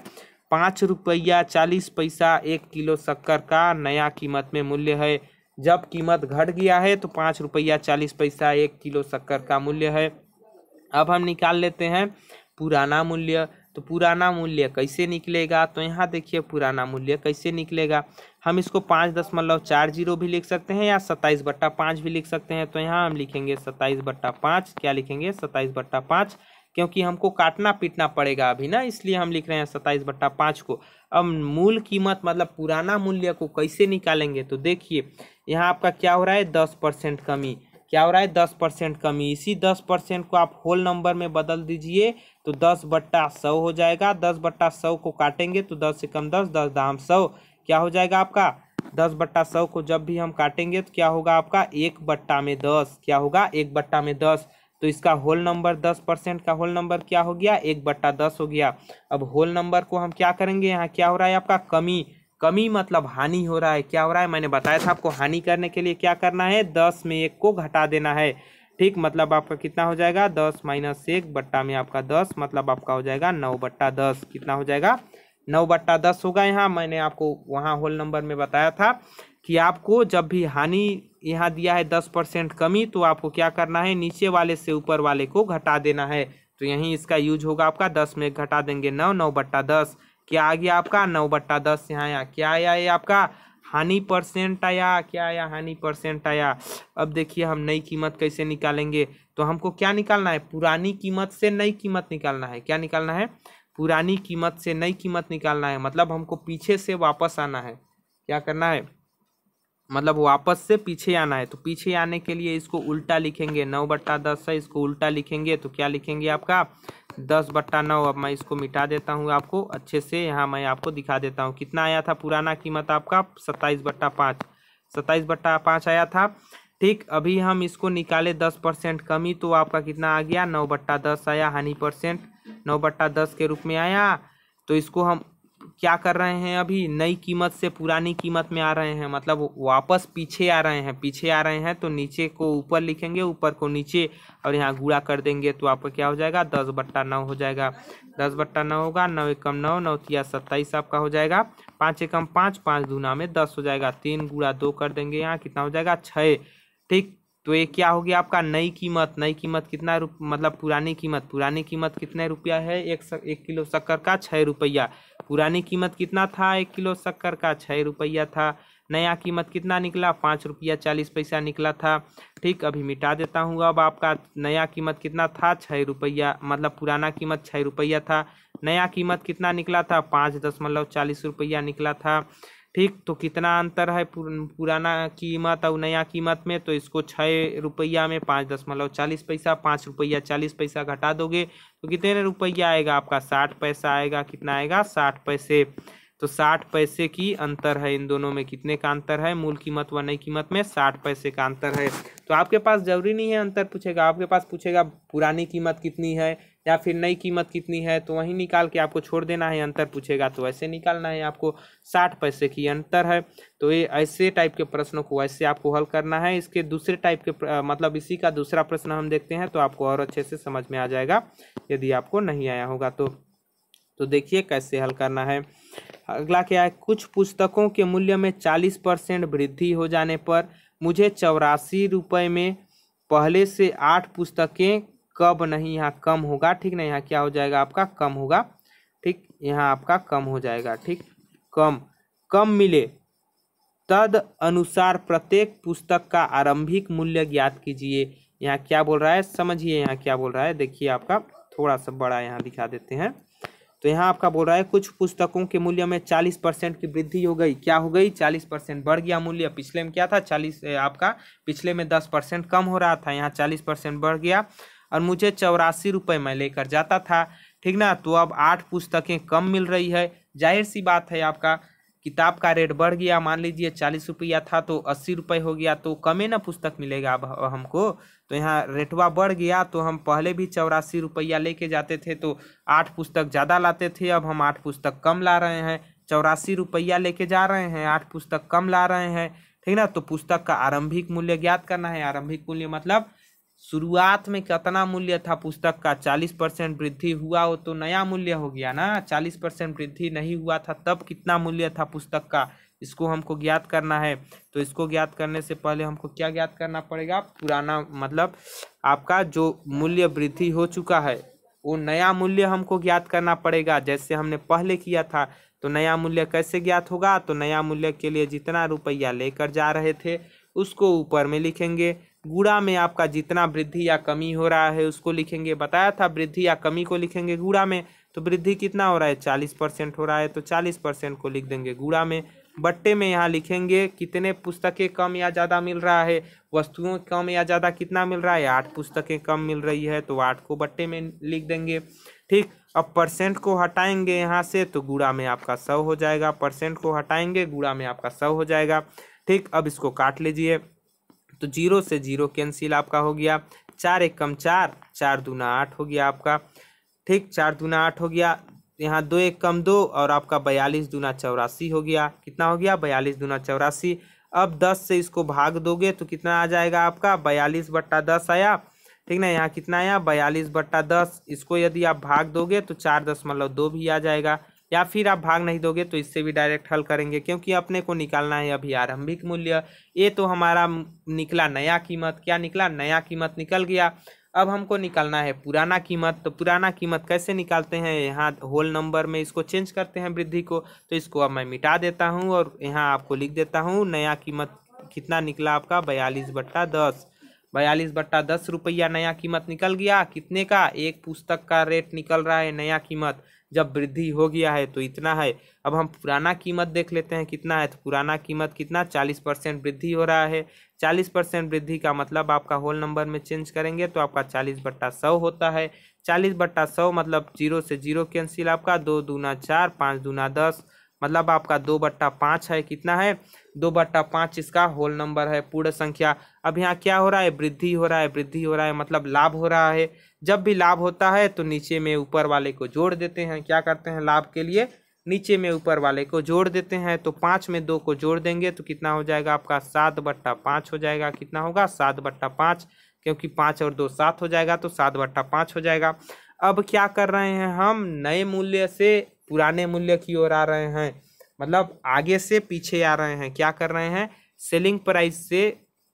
Speaker 1: पाँच रुपया चालीस पैसा एक किलो शक्कर का नया कीमत में मूल्य है जब कीमत घट गया है तो पाँच रुपया चालीस पैसा एक किलो शक्कर का मूल्य है अब हम निकाल लेते हैं पुराना मूल्य तो पुराना मूल्य कैसे निकलेगा तो यहाँ देखिए पुराना मूल्य कैसे निकलेगा हम इसको पाँच दशमलव चार जीरो भी लिख सकते हैं या सत्ताईस बट्टा पाँच भी लिख सकते हैं तो यहाँ हम लिखेंगे सत्ताईस बट्टा पाँच क्या लिखेंगे सत्ताईस बट्टा पाँच क्योंकि हमको काटना पीटना पड़ेगा अभी ना इसलिए हम लिख रहे हैं सत्ताईस बट्टा पाँच को अब मूल कीमत मतलब पुराना मूल्य को कैसे निकालेंगे तो देखिए यहाँ आपका क्या हो रहा है दस परसेंट कमी क्या हो रहा है दस परसेंट कमी इसी दस परसेंट को आप होल नंबर में बदल दीजिए तो दस बट्टा सौ हो जाएगा दस बट्टा सौ को काटेंगे तो दस से कम दस दस दाम सौ क्या हो जाएगा आपका दस बट्टा सौ को जब भी हम काटेंगे तो क्या होगा आपका एक बट्टा में दस क्या होगा एक बट्टा में दस तो इसका होल नंबर दस परसेंट का होल नंबर क्या हो गया एक बट्टा दस हो गया अब होल नंबर को हम क्या करेंगे यहाँ क्या हो रहा है आपका कमी कमी मतलब हानि हो रहा है क्या हो रहा है मैंने बताया था आपको हानि करने के लिए क्या करना है दस में एक को घटा देना है ठीक मतलब आपका कितना हो जाएगा दस माइनस एक बट्टा में आपका दस मतलब आपका हो जाएगा नौ बट्टा दस कितना हो जाएगा नौ बट्टा दस होगा यहाँ मैंने आपको वहाँ होल नंबर में बताया था कि आपको जब भी हानि यहाँ दिया है दस परसेंट कमी तो आपको क्या करना है नीचे वाले से ऊपर वाले को घटा देना है तो यहीं इसका यूज होगा आपका दस में घटा देंगे नौ नौ बट्टा दस क्या आ गया आपका नौ बट्टा दस यहाँ आया क्या आया ये आपका हानि परसेंट आया क्या आया हानि परसेंट आया अब देखिए हम नई कीमत कैसे निकालेंगे तो हमको क्या निकालना है पुरानी कीमत से नई कीमत निकालना है क्या निकालना है पुरानी कीमत से नई कीमत निकालना है मतलब हमको पीछे से वापस आना है क्या करना है मतलब वापस से पीछे आना है तो पीछे आने के लिए इसको उल्टा लिखेंगे नौ बट्टा दस है इसको उल्टा लिखेंगे तो क्या लिखेंगे आपका दस बट्टा नौ अब मैं इसको मिटा देता हूँ आपको अच्छे से यहाँ मैं आपको दिखा देता हूँ कितना आया था पुराना कीमत आपका सत्ताईस बट्टा पाँच सत्ताईस बट्टा पाँच आया था ठीक अभी हम इसको निकाले दस परसेंट कमी तो आपका कितना आ गया नौ बट्टा दस आया हानि परसेंट नौ बट्टा दस के रूप में आया तो इसको हम क्या कर रहे हैं अभी नई कीमत से पुरानी कीमत में आ रहे हैं मतलब वापस पीछे आ रहे हैं पीछे आ रहे हैं तो नीचे को ऊपर लिखेंगे ऊपर को नीचे और यहाँ गुड़ा कर देंगे तो आपका क्या हो जाएगा दस बट्टा नौ हो जाएगा दस बट्टा नौ होगा नौ एकम नौ नौ तिया सत्ताईस आपका हो जाएगा पाँच एकम पाँच पाँच दूना में दस हो जाएगा तीन गुड़ा दो कर देंगे यहाँ कितना हो जाएगा छः ठीक तो ये क्या हो गया आपका नई कीमत नई कीमत कितना रुप मतलब पुरानी कीमत पुरानी कीमत कितने रुपया है एक सक, एक किलो शक्कर का छः रुपया पुरानी कीमत कितना था एक किलो शक्कर का छः रुपया था नया कीमत कितना निकला पाँच रुपया चालीस पैसा निकला था ठीक अभी मिटा देता हूँ अब आपका नया कीमत कितना था छः रुपया मतलब पुराना कीमत छः रुपया था नया कीमत कितना निकला था पाँच दशमलव चालीस रुपया निकला था ठीक तो कितना अंतर है पुराना कीमत और नया कीमत में तो इसको छः रुपया में पाँच दशमलव चालीस पैसा पाँच रुपया चालीस पैसा घटा दोगे तो कितने रुपया आएगा आपका साठ पैसा आएगा कितना आएगा साठ पैसे तो साठ पैसे की अंतर है इन दोनों में कितने का अंतर है मूल कीमत व नई कीमत में साठ पैसे का अंतर है तो आपके पास जरूरी नहीं है अंतर पूछेगा आपके पास पूछेगा पुरानी कीमत कितनी है या फिर नई कीमत कितनी है तो वहीं निकाल के आपको छोड़ देना है अंतर पूछेगा तो ऐसे निकालना है आपको साठ पैसे की अंतर है तो ये ऐसे टाइप के प्रश्नों को ऐसे आपको हल करना है इसके दूसरे टाइप के मतलब इसी का दूसरा प्रश्न हम देखते हैं तो आपको और अच्छे से समझ में आ जाएगा यदि आपको नहीं आया होगा तो तो देखिए कैसे हल करना है अगला क्या है कुछ पुस्तकों के मूल्य में चालीस परसेंट वृद्धि हो जाने पर मुझे चौरासी रुपये में पहले से आठ पुस्तकें कब नहीं यहाँ कम होगा ठीक ना यहाँ क्या हो जाएगा आपका कम होगा ठीक यहाँ आपका कम हो जाएगा ठीक कम कम मिले तद अनुसार प्रत्येक पुस्तक का आरंभिक मूल्य ज्ञात कीजिए यहाँ क्या बोल रहा है समझिए यहाँ क्या बोल रहा है देखिए आपका थोड़ा सा बड़ा यहाँ दिखा देते हैं तो यहाँ आपका बोल रहा है कुछ पुस्तकों के मूल्य में चालीस परसेंट की वृद्धि हो गई क्या हो गई चालीस परसेंट बढ़ गया मूल्य पिछले में क्या था चालीस आपका पिछले में दस परसेंट कम हो रहा था यहाँ चालीस परसेंट बढ़ गया और मुझे चौरासी रुपये में लेकर जाता था ठीक ना तो अब आठ पुस्तकें कम मिल रही है जाहिर सी बात है आपका किताब का रेट बढ़ गया मान लीजिए चालीस रुपया था तो अस्सी रुपये हो गया तो कमे ना पुस्तक मिलेगा अब हमको तो यहाँ रेटवा बढ़ गया तो हम पहले भी चौरासी रुपया लेके जाते थे तो आठ पुस्तक ज़्यादा लाते थे अब हम आठ पुस्तक कम ला रहे हैं चौरासी रुपया लेके जा रहे हैं आठ पुस्तक कम ला रहे हैं ठीक ना तो पुस्तक का आरंभिक मूल्य ज्ञात करना है आरंभिक मूल्य मतलब शुरुआत में कितना मूल्य था पुस्तक का चालीस परसेंट वृद्धि हुआ हो तो नया मूल्य हो गया ना चालीस परसेंट वृद्धि नहीं हुआ था तब कितना मूल्य था पुस्तक का इसको हमको ज्ञात करना है तो इसको ज्ञात करने से पहले हमको क्या ज्ञात करना पड़ेगा पुराना मतलब आपका जो मूल्य वृद्धि हो चुका है वो नया मूल्य हमको ज्ञात करना पड़ेगा जैसे हमने पहले किया था तो नया मूल्य कैसे ज्ञात होगा तो नया मूल्य के लिए जितना रुपया लेकर जा रहे थे उसको ऊपर में लिखेंगे गुड़ा में आपका जितना वृद्धि या कमी हो रहा है उसको लिखेंगे बताया था वृद्धि या कमी को लिखेंगे गुड़ा में तो वृद्धि कितना हो रहा है चालीस परसेंट हो रहा है तो चालीस परसेंट को लिख देंगे गुड़ा में बट्टे में यहाँ लिखेंगे कितने पुस्तकें कम या ज़्यादा मिल रहा है वस्तुओं कम या ज़्यादा कितना मिल रहा है आठ पुस्तकें कम मिल रही है तो आठ को बट्टे में लिख देंगे ठीक अब परसेंट को हटाएंगे यहाँ से तो गुड़ा में आपका सौ हो जाएगा परसेंट को हटाएंगे गुड़ा में आपका सौ हो जाएगा ठीक अब इसको काट लीजिए तो जीरो से जीरो कैंसिल आपका हो गया चार एक कम चार चार दूना आठ हो गया आपका ठीक चार दूना आठ हो गया यहाँ दो एक कम दो और आपका बयालीस दूना चौरासी हो गया कितना हो गया बयालीस दूना चौरासी अब दस से इसको भाग दोगे तो कितना आ जाएगा आपका बयालीस बट्टा दस आया ठीक ना यहाँ कितना आया बयालीस बट्टा दस इसको यदि आप भाग दोगे तो चार दशमलव दो भी आ जाएगा या फिर आप भाग नहीं दोगे तो इससे भी डायरेक्ट हल करेंगे क्योंकि अपने को निकालना है अभी आरंभिक मूल्य ये तो हमारा निकला नया कीमत क्या निकला नया कीमत निकल गया अब हमको निकालना है पुराना कीमत तो पुराना कीमत कैसे निकालते हैं यहाँ होल नंबर में इसको चेंज करते हैं वृद्धि को तो इसको अब मैं मिटा देता हूँ और यहाँ आपको लिख देता हूँ नया कीमत कितना निकला आपका बयालीस बट्टा दस बयालीस बट्टा दस रुपया नया कीमत निकल गया कितने का एक पुस्तक का रेट निकल रहा है नया कीमत जब वृद्धि हो गया है तो इतना है अब हम पुराना कीमत देख लेते हैं कितना है तो पुराना कीमत कितना चालीस परसेंट वृद्धि हो रहा है चालीस परसेंट वृद्धि का मतलब आपका होल नंबर में चेंज करेंगे तो आपका चालीस बट्टा सौ होता है चालीस बट्टा सौ मतलब जीरो से जीरो कैंसिल आपका दो दूना चार पाँच दूना दस मतलब आपका दो बट्टा पाँच है कितना है दो बट्टा पाँच इसका होल नंबर है पूर्ण संख्या अब यहाँ क्या हो रहा है वृद्धि हो रहा है वृद्धि हो रहा है मतलब लाभ हो रहा है जब भी लाभ होता है तो नीचे में ऊपर वाले को जोड़ देते हैं क्या करते हैं लाभ के लिए नीचे में ऊपर वाले को जोड़ देते हैं तो पाँच में दो को जोड़ देंगे तो कितना हो जाएगा आपका सात बट्टा पाँच हो जाएगा कितना होगा सात बट्टा पाँच क्योंकि पाँच और दो सात हो जाएगा तो सात बट्टा पाँच हो जाएगा अब क्या कर रहे हैं हम नए मूल्य से पुराने मूल्य की ओर आ रहे हैं मतलब आगे से पीछे आ रहे हैं क्या कर रहे हैं सेलिंग प्राइस से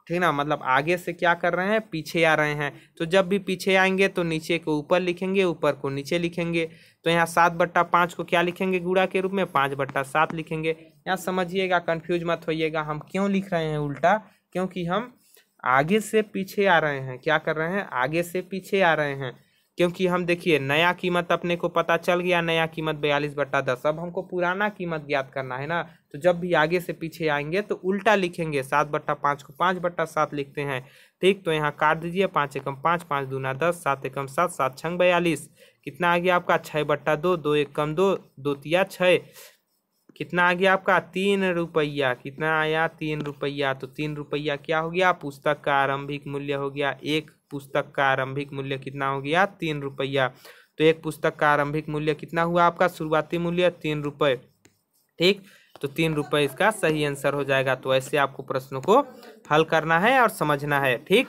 Speaker 1: ठीक ना मतलब आगे से क्या कर रहे हैं पीछे आ रहे हैं तो जब भी पीछे आएंगे तो नीचे को ऊपर लिखेंगे ऊपर को नीचे लिखेंगे तो यहाँ सात बट्टा पाँच को क्या लिखेंगे गुड़ा के रूप में पाँच बट्टा सात लिखेंगे यहाँ समझिएगा कन्फ्यूज मत होइएगा हम क्यों लिख रहे हैं उल्टा क्योंकि हम आगे से पीछे आ रहे हैं क्या कर रहे हैं आगे से पीछे आ रहे हैं क्योंकि हम देखिए नया कीमत अपने को पता चल गया नया कीमत बयालीस बट्टा दस अब हमको पुराना कीमत ज्ञात करना है ना तो जब भी आगे से पीछे आएंगे तो उल्टा लिखेंगे सात बट्टा पाँच को पाँच बट्टा सात लिखते हैं ठीक तो यहाँ काट दीजिए पाँच एकम पाँच पाँच दूना दस सात एकम सात सात छंग बयालीस कितना आ गया आपका छः बट्टा दो दो एक कम दो दो तिया छः कितना आ गया आपका तीन रुपया कितना आया तीन रुपया तो तीन रुपया क्या हो गया पुस्तक का आरंभिक मूल्य हो गया एक पुस्तक का आरंभिक मूल्य कितना हो गया तीन रुपया तो एक पुस्तक का आरंभिक मूल्य कितना हुआ आपका शुरुआती मूल्य तीन रुपये ठीक तो तीन रुपये इसका सही आंसर हो जाएगा तो ऐसे आपको प्रश्नों को हल करना है और समझना है ठीक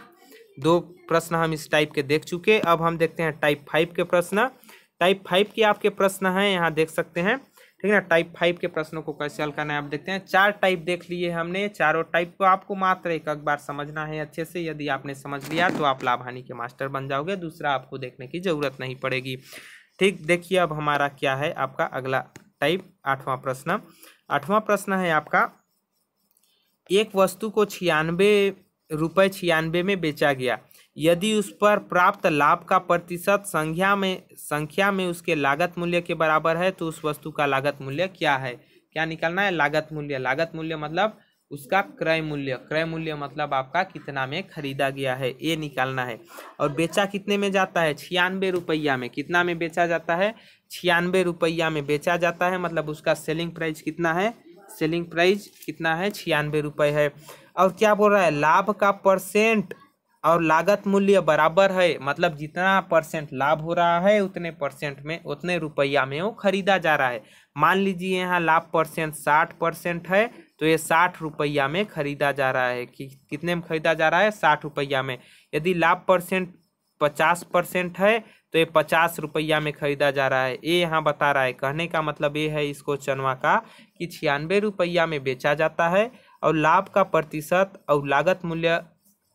Speaker 1: दो प्रश्न हम इस टाइप के देख चुके अब हम देखते हैं टाइप फाइव के प्रश्न टाइप फाइव के आपके प्रश्न हैं यहाँ देख सकते हैं ठीक है ना टाइप फाइव के प्रश्नों को कैसे हल करना है आप देखते हैं चार टाइप देख लिए हमने चारों टाइप को आपको मात्र एक बार समझना है अच्छे से यदि आपने समझ लिया तो आप लाभ हानि के मास्टर बन जाओगे दूसरा आपको देखने की जरूरत नहीं पड़ेगी ठीक देखिए अब हमारा क्या है आपका अगला टाइप आठवां प्रश्न आठवां प्रश्न है आपका एक वस्तु को छियानवे रुपये छियानवे में बेचा गया यदि उस पर प्राप्त लाभ का प्रतिशत संख्या में संख्या में उसके लागत मूल्य के बराबर है तो उस वस्तु का लागत मूल्य क्या है क्या निकालना है लागत मूल्य लागत मूल्य मतलब उसका क्रय मूल्य क्रय मूल्य मतलब आपका कितना में खरीदा गया है ये निकालना है और बेचा कितने में जाता है छियानवे रुपया में कितना में बेचा जाता है छियानवे रुपया में बेचा जाता है मतलब उसका सेलिंग प्राइस कितना है सेलिंग प्राइस कितना है छियानवे रुपये है और क्या बोल रहा है लाभ का परसेंट और लागत मूल्य बराबर है मतलब जितना परसेंट लाभ हो रहा है उतने परसेंट में उतने रुपया में वो खरीदा जा रहा है मान लीजिए यहाँ लाभ परसेंट साठ परसेंट है तो ये साठ रुपया में खरीदा जा रहा है कि कितने में खरीदा जा रहा है साठ रुपया में यदि लाभ परसेंट पचास परसेंट है तो ये पचास रुपया में खरीदा जा रहा है ये यहाँ बता रहा है कहने का मतलब ये है इसको चनवा का कि छियानवे रुपया में बेचा जाता है और लाभ का प्रतिशत और लागत मूल्य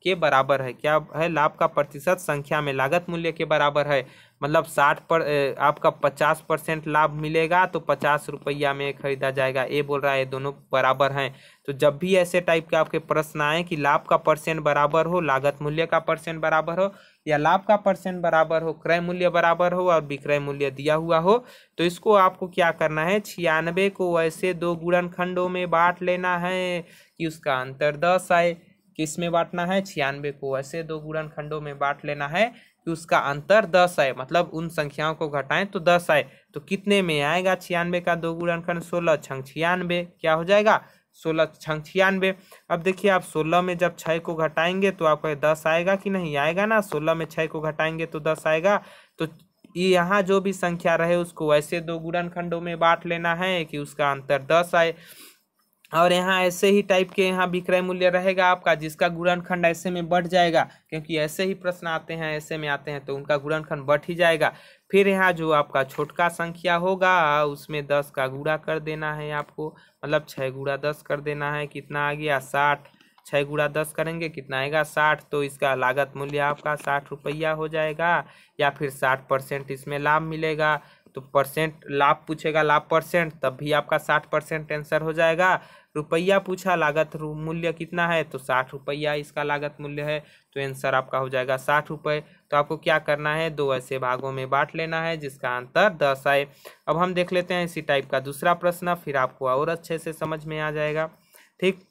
Speaker 1: के बराबर है क्या है लाभ का प्रतिशत संख्या में लागत मूल्य के बराबर है मतलब साठ पर आपका पचास परसेंट लाभ मिलेगा तो पचास रुपया में खरीदा जाएगा ये बोल रहा है दोनों बराबर हैं तो जब भी ऐसे टाइप के आपके प्रश्न आए कि लाभ का परसेंट बराबर हो लागत मूल्य का परसेंट बराबर हो या लाभ का परसेंट बराबर हो क्रय मूल्य बराबर हो और विक्रय मूल्य दिया हुआ हो तो इसको आपको क्या करना है छियानवे को ऐसे दो गुणन खंडों में बांट लेना है कि उसका अंतर दस आए किस में बांटना है छियानवे को ऐसे दो गुणन खंडों में बांट लेना है कि उसका अंतर दस आए मतलब उन संख्याओं को घटाएं तो दस आए तो कितने में आएगा छियानवे का दो गुणन खंड सोलह छंग छियानवे क्या हो जाएगा सोलह छंग छियानवे अब देखिए आप सोलह में जब छः को घटाएंगे तो आपको दस आएगा कि नहीं आएगा ना सोलह में छः को घटाएंगे तो दस आएगा तो यहाँ जो भी संख्या रहे उसको वैसे दो गुणन खंडों में बांट लेना है कि उसका अंतर दस आए और यहाँ ऐसे ही टाइप के यहाँ विक्रय मूल्य रहेगा आपका जिसका गुणनखंड ऐसे में बढ़ जाएगा क्योंकि ऐसे ही प्रश्न आते हैं ऐसे में आते हैं तो उनका गुणनखंड बढ़ ही जाएगा फिर यहाँ जो आपका छोटका संख्या होगा उसमें दस का गुड़ा कर देना है आपको मतलब छः गुड़ा दस कर देना है कितना आ गया साठ छः गुड़ा दस करेंगे कितना आएगा साठ तो इसका लागत मूल्य आपका साठ रुपया हो जाएगा या फिर साठ परसेंट इसमें लाभ मिलेगा तो परसेंट लाभ पूछेगा लाभ परसेंट तब भी आपका साठ परसेंट आंसर हो जाएगा रुपया पूछा लागत मूल्य कितना है तो साठ रुपया इसका लागत मूल्य है तो आंसर आपका हो जाएगा साठ रुपये तो आपको क्या करना है दो ऐसे भागों में बांट लेना है जिसका अंतर दस आए अब हम देख लेते हैं इसी टाइप का दूसरा प्रश्न फिर आपको और अच्छे से समझ में आ जाएगा ठीक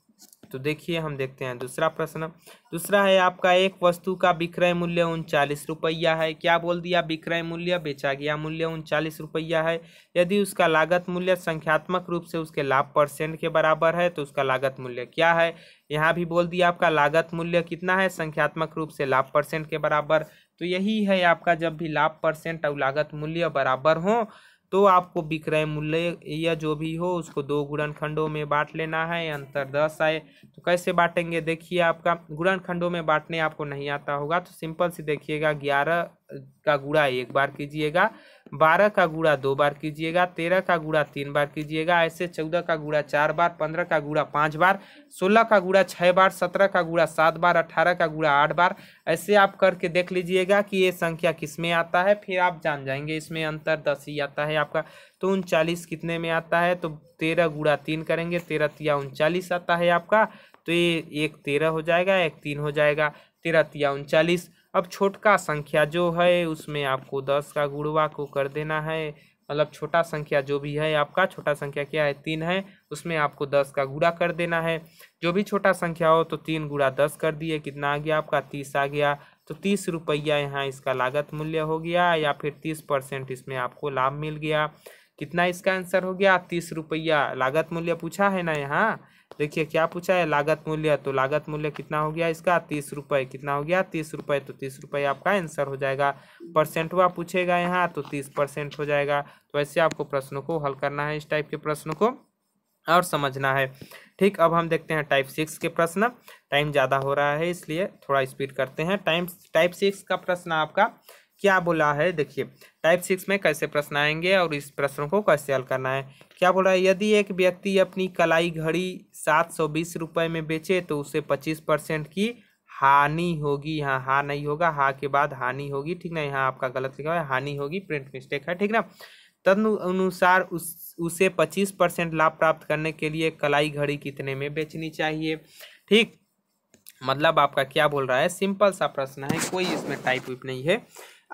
Speaker 1: तो देखिए हम देखते हैं दूसरा प्रश्न दूसरा है आपका एक वस्तु का विक्रय मूल्य उनचालीस रुपया है क्या बोल दिया विक्रय मूल्य बेचा गया मूल्य उनचालीस रुपया है यदि उसका लागत मूल्य संख्यात्मक रूप से उसके लाभ परसेंट के बराबर है तो उसका लागत मूल्य क्या है यहाँ भी बोल दिया आपका लागत मूल्य कितना है संख्यात्मक रूप से लाभ परसेंट के बराबर तो यही है आपका जब भी लाभ परसेंट और लागत मूल्य बराबर हों तो आपको विक्रय मूल्य या जो भी हो उसको दो गुणनखंडों में बांट लेना है अंतर दस आए तो कैसे बांटेंगे देखिए आपका गुणनखंडों में बांटने आपको नहीं आता होगा तो सिंपल से देखिएगा ग्यारह का गुड़ा एक बार कीजिएगा बारह का गुड़ा दो बार कीजिएगा तेरह का गुड़ा तीन बार कीजिएगा ऐसे चौदह का गुड़ा चार बार पंद्रह का गुड़ा पाँच बार सोलह का गुड़ा छः बार सत्रह का गुड़ा सात बार अट्ठारह का गुड़ा आठ बार ऐसे आप करके देख लीजिएगा कि ये संख्या किस में आता है फिर आप जान जाएंगे इसमें अंतर दस ही आता है आपका तो उनचालीस कितने में आता है तो तेरह गुड़ा तीन करेंगे तेरह तिया उनचालीस आता है आपका तो ये एक तेरह हो जाएगा एक तीन हो जाएगा तेरह तिया उनचालीस अब छोटका संख्या जो है उसमें आपको दस का गुड़वा को कर देना है मतलब छोटा संख्या जो भी है आपका छोटा संख्या क्या है तीन है उसमें आपको दस का गुड़ा कर देना है जो भी छोटा संख्या हो तो तीन गुड़ा दस कर दिए कितना आ गया आपका तीस आ गया तो तीस रुपया यहाँ इसका लागत मूल्य हो गया या फिर तीस परसेंट इसमें आपको लाभ मिल गया कितना इसका आंसर हो गया तीस रुपया लागत मूल्य पूछा है ना यहाँ देखिए क्या पूछा है लागत मूल्य तो लागत मूल्य कितना हो गया इसका तीस रुपये कितना हो गया तीस रुपये तो तीस रुपये आपका आंसर हो जाएगा परसेंट हुआ पूछेगा यहाँ तो तीस परसेंट हो जाएगा तो ऐसे आपको प्रश्नों को हल करना है इस टाइप के प्रश्नों को और समझना है ठीक अब हम देखते हैं टाइप सिक्स के प्रश्न टाइम ज़्यादा हो रहा है इसलिए थोड़ा स्पीड करते हैं टाइम टाइप सिक्स का प्रश्न आपका क्या बोला है देखिए टाइप सिक्स में कैसे प्रश्न आएंगे और इस प्रश्नों को कैसे हल करना है क्या बोल रहा है यदि एक व्यक्ति अपनी कलाई घड़ी सात सौ बीस रुपये में बेचे तो उसे पच्चीस परसेंट की हानि होगी यहाँ हा नहीं होगा हा के बाद हानि होगी ठीक ना यहाँ आपका गलत लिखा हुआ है हानि होगी प्रिंट मिस्टेक है ठीक ना तद अनुसार उस उसे पच्चीस परसेंट लाभ प्राप्त करने के लिए कलाई घड़ी कितने में बेचनी चाहिए ठीक मतलब आपका क्या बोल रहा है सिंपल सा प्रश्न है कोई इसमें टाइप विप नहीं है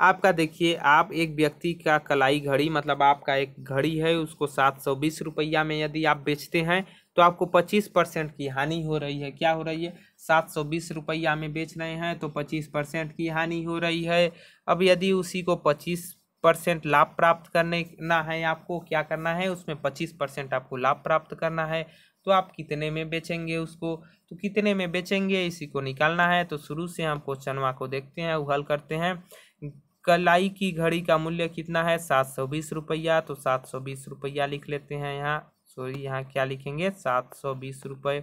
Speaker 1: आपका देखिए आप एक व्यक्ति का कलाई घड़ी मतलब आपका एक घड़ी है उसको सात सौ बीस रुपया में यदि आप बेचते हैं तो आपको पच्चीस परसेंट की हानि हो रही है क्या हो रही है सात सौ बीस रुपया में बेच रहे हैं तो पच्चीस परसेंट की हानि हो रही है अब यदि उसी को पच्चीस परसेंट लाभ प्राप्त करने ना है आपको क्या करना है उसमें पच्चीस परसेंट आपको लाभ प्राप्त करना है तो आप कितने में बेचेंगे उसको तो कितने में बेचेंगे इसी को निकालना है तो शुरू से हम क्वेश्चन को देखते हैं हल करते हैं कलाई की घड़ी का मूल्य कितना है सात सौ बीस रुपया तो सात सौ बीस रुपया लिख लेते हैं यहाँ सॉरी यहाँ क्या लिखेंगे सात सौ बीस रुपये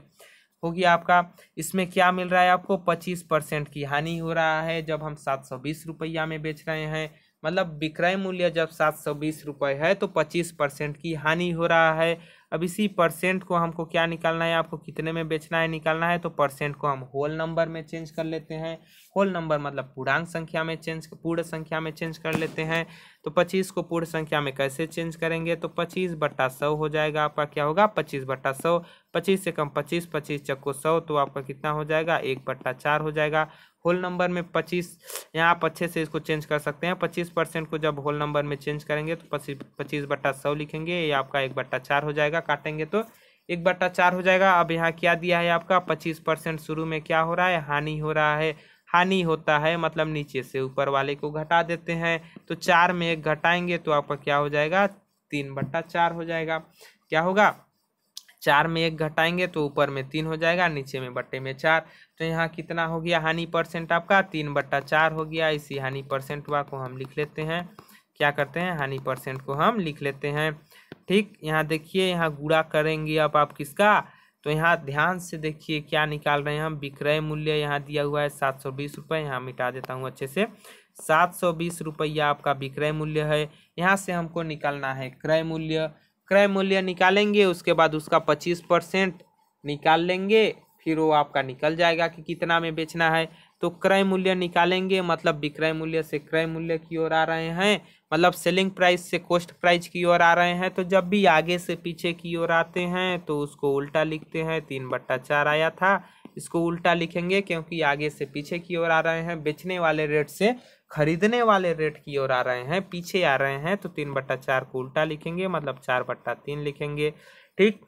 Speaker 1: हो गया आपका इसमें क्या मिल रहा है आपको पच्चीस परसेंट की हानि हो रहा है जब हम सात सौ बीस रुपया में बेच रहे हैं मतलब विक्रय मूल्य जब सात सौ बीस रुपये है तो पच्चीस परसेंट की हानि हो रहा है अब इसी परसेंट को हमको क्या निकालना है आपको कितने में बेचना है निकालना है तो परसेंट को हम होल नंबर में चेंज कर लेते हैं होल नंबर मतलब पूर्णांक संख्या में चेंज पूर्ण संख्या में चेंज कर लेते हैं तो पच्चीस को पूर्ण संख्या में कैसे चेंज करेंगे तो पच्चीस बट्टा सौ हो जाएगा आपका क्या होगा पच्चीस बट्टा सौ पच्चीस से कम पच्चीस पच्चीस चक्को सौ तो आपका कितना हो जाएगा एक बट्टा चार हो जाएगा होल नंबर में पच्चीस यहाँ आप अच्छे से इसको चेंज कर सकते हैं पच्चीस परसेंट को जब होल नंबर में चेंज करेंगे तो पच्चीस पच्चीस बट्टा सौ लिखेंगे ये आपका एक बट्टा चार हो जाएगा काटेंगे तो एक बट्टा चार हो जाएगा अब यहाँ क्या दिया है आपका पच्चीस परसेंट शुरू में क्या हो रहा है हानि हो रहा है हानि होता है मतलब नीचे से ऊपर वाले को घटा देते हैं तो चार में एक घटाएंगे तो आपका क्या हो जाएगा तीन बट्टा चार हो जाएगा क्या होगा चार में एक घटाएंगे तो ऊपर में तीन हो जाएगा नीचे में बट्टे में चार तो यहाँ कितना हो गया हानि परसेंट आपका तीन बट्टा चार हो गया इसी हानि परसेंट वा को हम लिख लेते हैं क्या करते हैं हानि परसेंट को हम लिख लेते हैं ठीक यहाँ देखिए यहाँ गुड़ा करेंगे अब आप किसका तो यहाँ ध्यान से देखिए क्या निकाल रहे हैं हम विक्रय मूल्य यहाँ दिया हुआ है सात सौ बीस रुपये यहाँ मिटा देता हूँ अच्छे से सात सौ बीस रुपया आपका विक्रय मूल्य है यहाँ से हमको निकालना है क्रय मूल्य क्रय मूल्य निकालेंगे उसके बाद उसका पच्चीस परसेंट निकाल लेंगे फिर वो आपका निकल जाएगा कि कितना में बेचना है तो क्रय मूल्य निकालेंगे मतलब विक्रय मूल्य से क्रय मूल्य की ओर आ रहे हैं मतलब सेलिंग प्राइस से कोस्ट प्राइस की ओर आ रहे हैं तो जब भी आगे से पीछे की ओर आते हैं तो उसको उल्टा लिखते हैं तीन बट्टा चार आया था इसको उल्टा लिखेंगे क्योंकि आगे से पीछे की ओर आ रहे हैं बेचने वाले रेट से खरीदने वाले रेट की ओर आ रहे हैं पीछे आ रहे हैं तो तीन बट्टा चार को उल्टा लिखेंगे मतलब चार बट्टा तीन लिखेंगे ठीक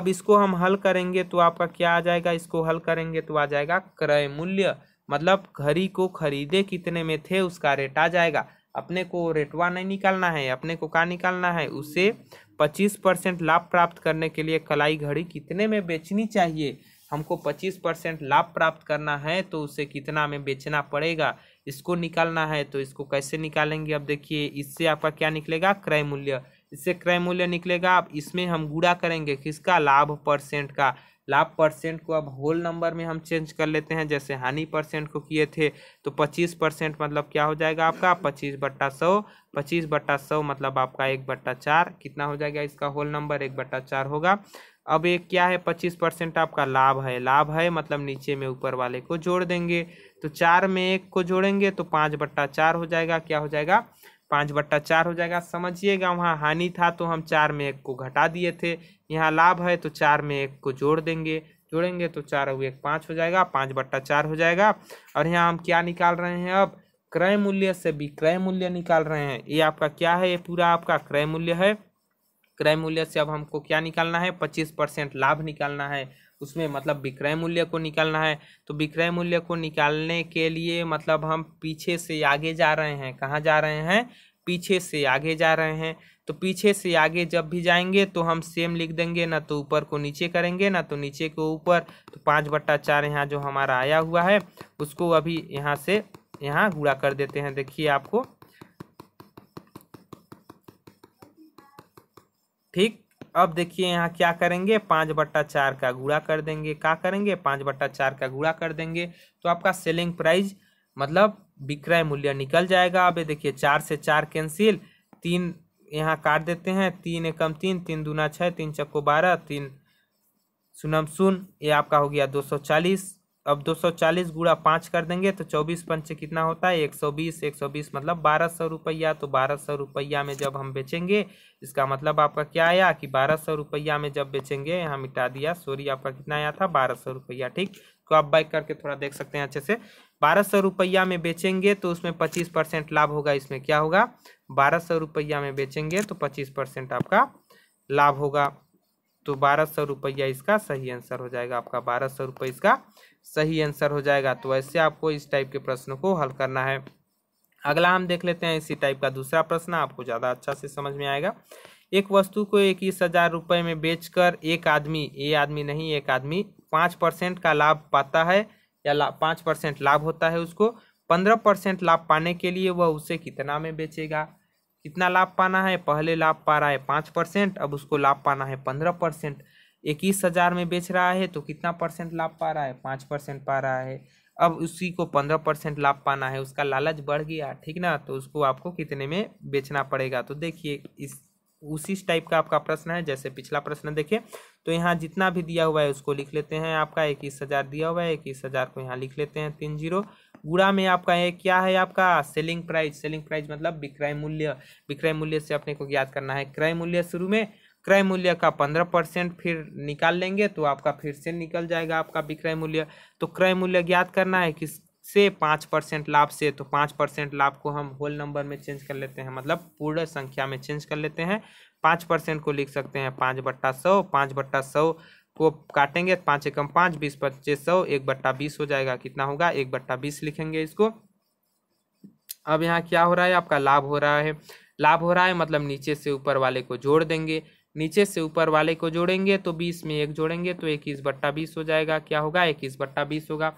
Speaker 1: अब इसको हम हल करेंगे तो आपका क्या आ जाएगा इसको हल करेंगे तो आ जाएगा क्रय मूल्य मतलब घड़ी को खरीदे कितने में थे उसका रेट आ जाएगा अपने को रेटवा नहीं निकालना है अपने को का निकालना है उसे पच्चीस परसेंट लाभ प्राप्त करने के लिए कलाई घड़ी कितने में बेचनी चाहिए हमको पच्चीस परसेंट लाभ प्राप्त करना है तो उसे कितना में बेचना पड़ेगा इसको निकालना है तो इसको कैसे निकालेंगे अब देखिए इससे आपका क्या निकलेगा क्रय मूल्य इससे क्रय मूल्य निकलेगा अब इसमें हम गुड़ा करेंगे किसका लाभ परसेंट का लाभ परसेंट को अब होल नंबर में हम चेंज कर लेते हैं जैसे हानि परसेंट को किए थे तो पच्चीस परसेंट मतलब क्या हो जाएगा आपका पच्चीस बट्टा सौ पच्चीस बट्टा सौ मतलब आपका एक बट्टा चार कितना हो जाएगा इसका होल नंबर एक बट्टा चार होगा अब एक क्या है पच्चीस परसेंट आपका लाभ है लाभ है मतलब नीचे में ऊपर वाले को जोड़ देंगे तो चार में एक को जोड़ेंगे तो पाँच बट्टा चार हो जाएगा क्या हो जाएगा पाँच बट्टा चार हो जाएगा समझिएगा वहाँ हानि था तो हम चार में एक को घटा दिए थे यहाँ लाभ है तो चार में एक को जोड़ देंगे जोड़ेंगे तो चार और एक पाँच हो जाएगा पाँच बट्टा चार हो जाएगा और यहाँ हम क्या निकाल रहे हैं अब क्रय मूल्य से विक्रय मूल्य निकाल रहे हैं ये आपका क्या है ये पूरा आपका क्रय मूल्य है क्रय मूल्य से अब हमको क्या निकालना है पच्चीस परसेंट लाभ निकालना है उसमें मतलब विक्रय मूल्य को निकालना है तो विक्रय मूल्य को निकालने के लिए मतलब हम पीछे से आगे जा रहे हैं कहाँ जा रहे हैं पीछे से आगे जा रहे हैं तो पीछे से आगे जब भी जाएंगे तो हम सेम लिख देंगे ना तो ऊपर को नीचे करेंगे ना तो नीचे को ऊपर तो पाँच बट्टा चार यहाँ जो हमारा आया हुआ है उसको अभी यहाँ से यहाँ गुड़ा कर देते हैं देखिए आपको ठीक अब देखिए यहाँ क्या करेंगे पाँच बट्टा चार का गुड़ा कर देंगे क्या करेंगे पाँच बट्टा चार का गुड़ा कर देंगे तो आपका सेलिंग प्राइस मतलब विक्रय मूल्य निकल जाएगा अब देखिए चार से चार कैंसिल तीन यहाँ काट देते हैं तीन एकम तीन तीन दूना छः तीन चक्को बारह तीन सुनम सुन ये आपका हो गया दो सौ चालीस अब दो सौ चालीस गुड़ा पाँच कर देंगे तो चौबीस पंच कितना होता है एक सौ बीस एक सौ बीस मतलब बारह सौ रुपया तो बारह सौ रुपया में जब हम बेचेंगे इसका मतलब आपका क्या आया कि बारह सौ रुपया में जब बेचेंगे यहाँ मिटा दिया सॉरी आपका कितना आया था बारह सौ रुपया ठीक तो आप बाइक करके थोड़ा देख सकते हैं अच्छे से बारह सौ रुपया में बेचेंगे तो उसमें पच्चीस परसेंट लाभ होगा इसमें क्या होगा बारह सौ रुपया में बेचेंगे तो पच्चीस परसेंट आपका लाभ होगा तो बारह सौ रुपया इसका सही आंसर हो जाएगा आपका बारह सौ रुपये इसका सही आंसर हो जाएगा तो ऐसे आपको इस टाइप के प्रश्नों को हल करना है अगला हम देख लेते हैं इसी टाइप का दूसरा प्रश्न आपको ज़्यादा अच्छा से समझ में आएगा एक वस्तु को इक्कीस हज़ार रुपये में बेचकर एक आदमी ये आदमी नहीं एक आदमी पाँच परसेंट का लाभ पाता है या ला पाँच परसेंट लाभ होता है उसको पंद्रह परसेंट लाभ पाने के लिए वह उसे कितना में बेचेगा कितना लाभ पाना है पहले लाभ पा रहा है पाँच परसेंट अब उसको लाभ पाना है पंद्रह परसेंट इक्कीस हज़ार में बेच रहा है तो कितना परसेंट लाभ पा रहा है पाँच परसेंट पा रहा है अब उसी को पंद्रह परसेंट लाभ पाना है उसका लालच बढ़ गया ठीक ना तो उसको आपको कितने में बेचना पड़ेगा तो देखिए इस उसी टाइप का आपका प्रश्न है जैसे पिछला प्रश्न देखिए तो यहाँ जितना भी दिया हुआ है उसको लिख लेते हैं आपका इक्कीस हज़ार दिया हुआ है इक्कीस हज़ार को यहाँ लिख लेते हैं तीन जीरो गुड़ा में आपका है क्या है आपका सेलिंग प्राइस सेलिंग प्राइस मतलब विक्रय मूल्य विक्रय मूल्य से अपने को ज्ञात करना है क्रय मूल्य शुरू में क्रय मूल्य का पंद्रह परसेंट फिर निकाल लेंगे तो आपका फिर से निकल जाएगा आपका विक्रय मूल्य तो क्रय मूल्य ज्ञात करना है किस से पाँच परसेंट लाभ से तो पाँच परसेंट लाभ को हम होल नंबर में चेंज कर लेते हैं मतलब पूर्ण संख्या में चेंज कर लेते हैं पाँच परसेंट को लिख सकते हैं पाँच बट्टा सौ पाँच बट्टा सौ को काटेंगे तो पाँच एकम पाँच बीस पच्चीस सौ एक बट्टा बीस हो जाएगा कितना होगा एक बट्टा बीस लिखेंगे इसको अब यहाँ क्या हो रहा है आपका लाभ हो रहा है लाभ हो रहा है मतलब नीचे से ऊपर वाले को जोड़ देंगे नीचे से ऊपर वाले को जोड़ेंगे तो बीस में एक जोड़ेंगे तो इक्कीस बट्टा बीस हो जाएगा क्या होगा इक्कीस बट्टा बीस होगा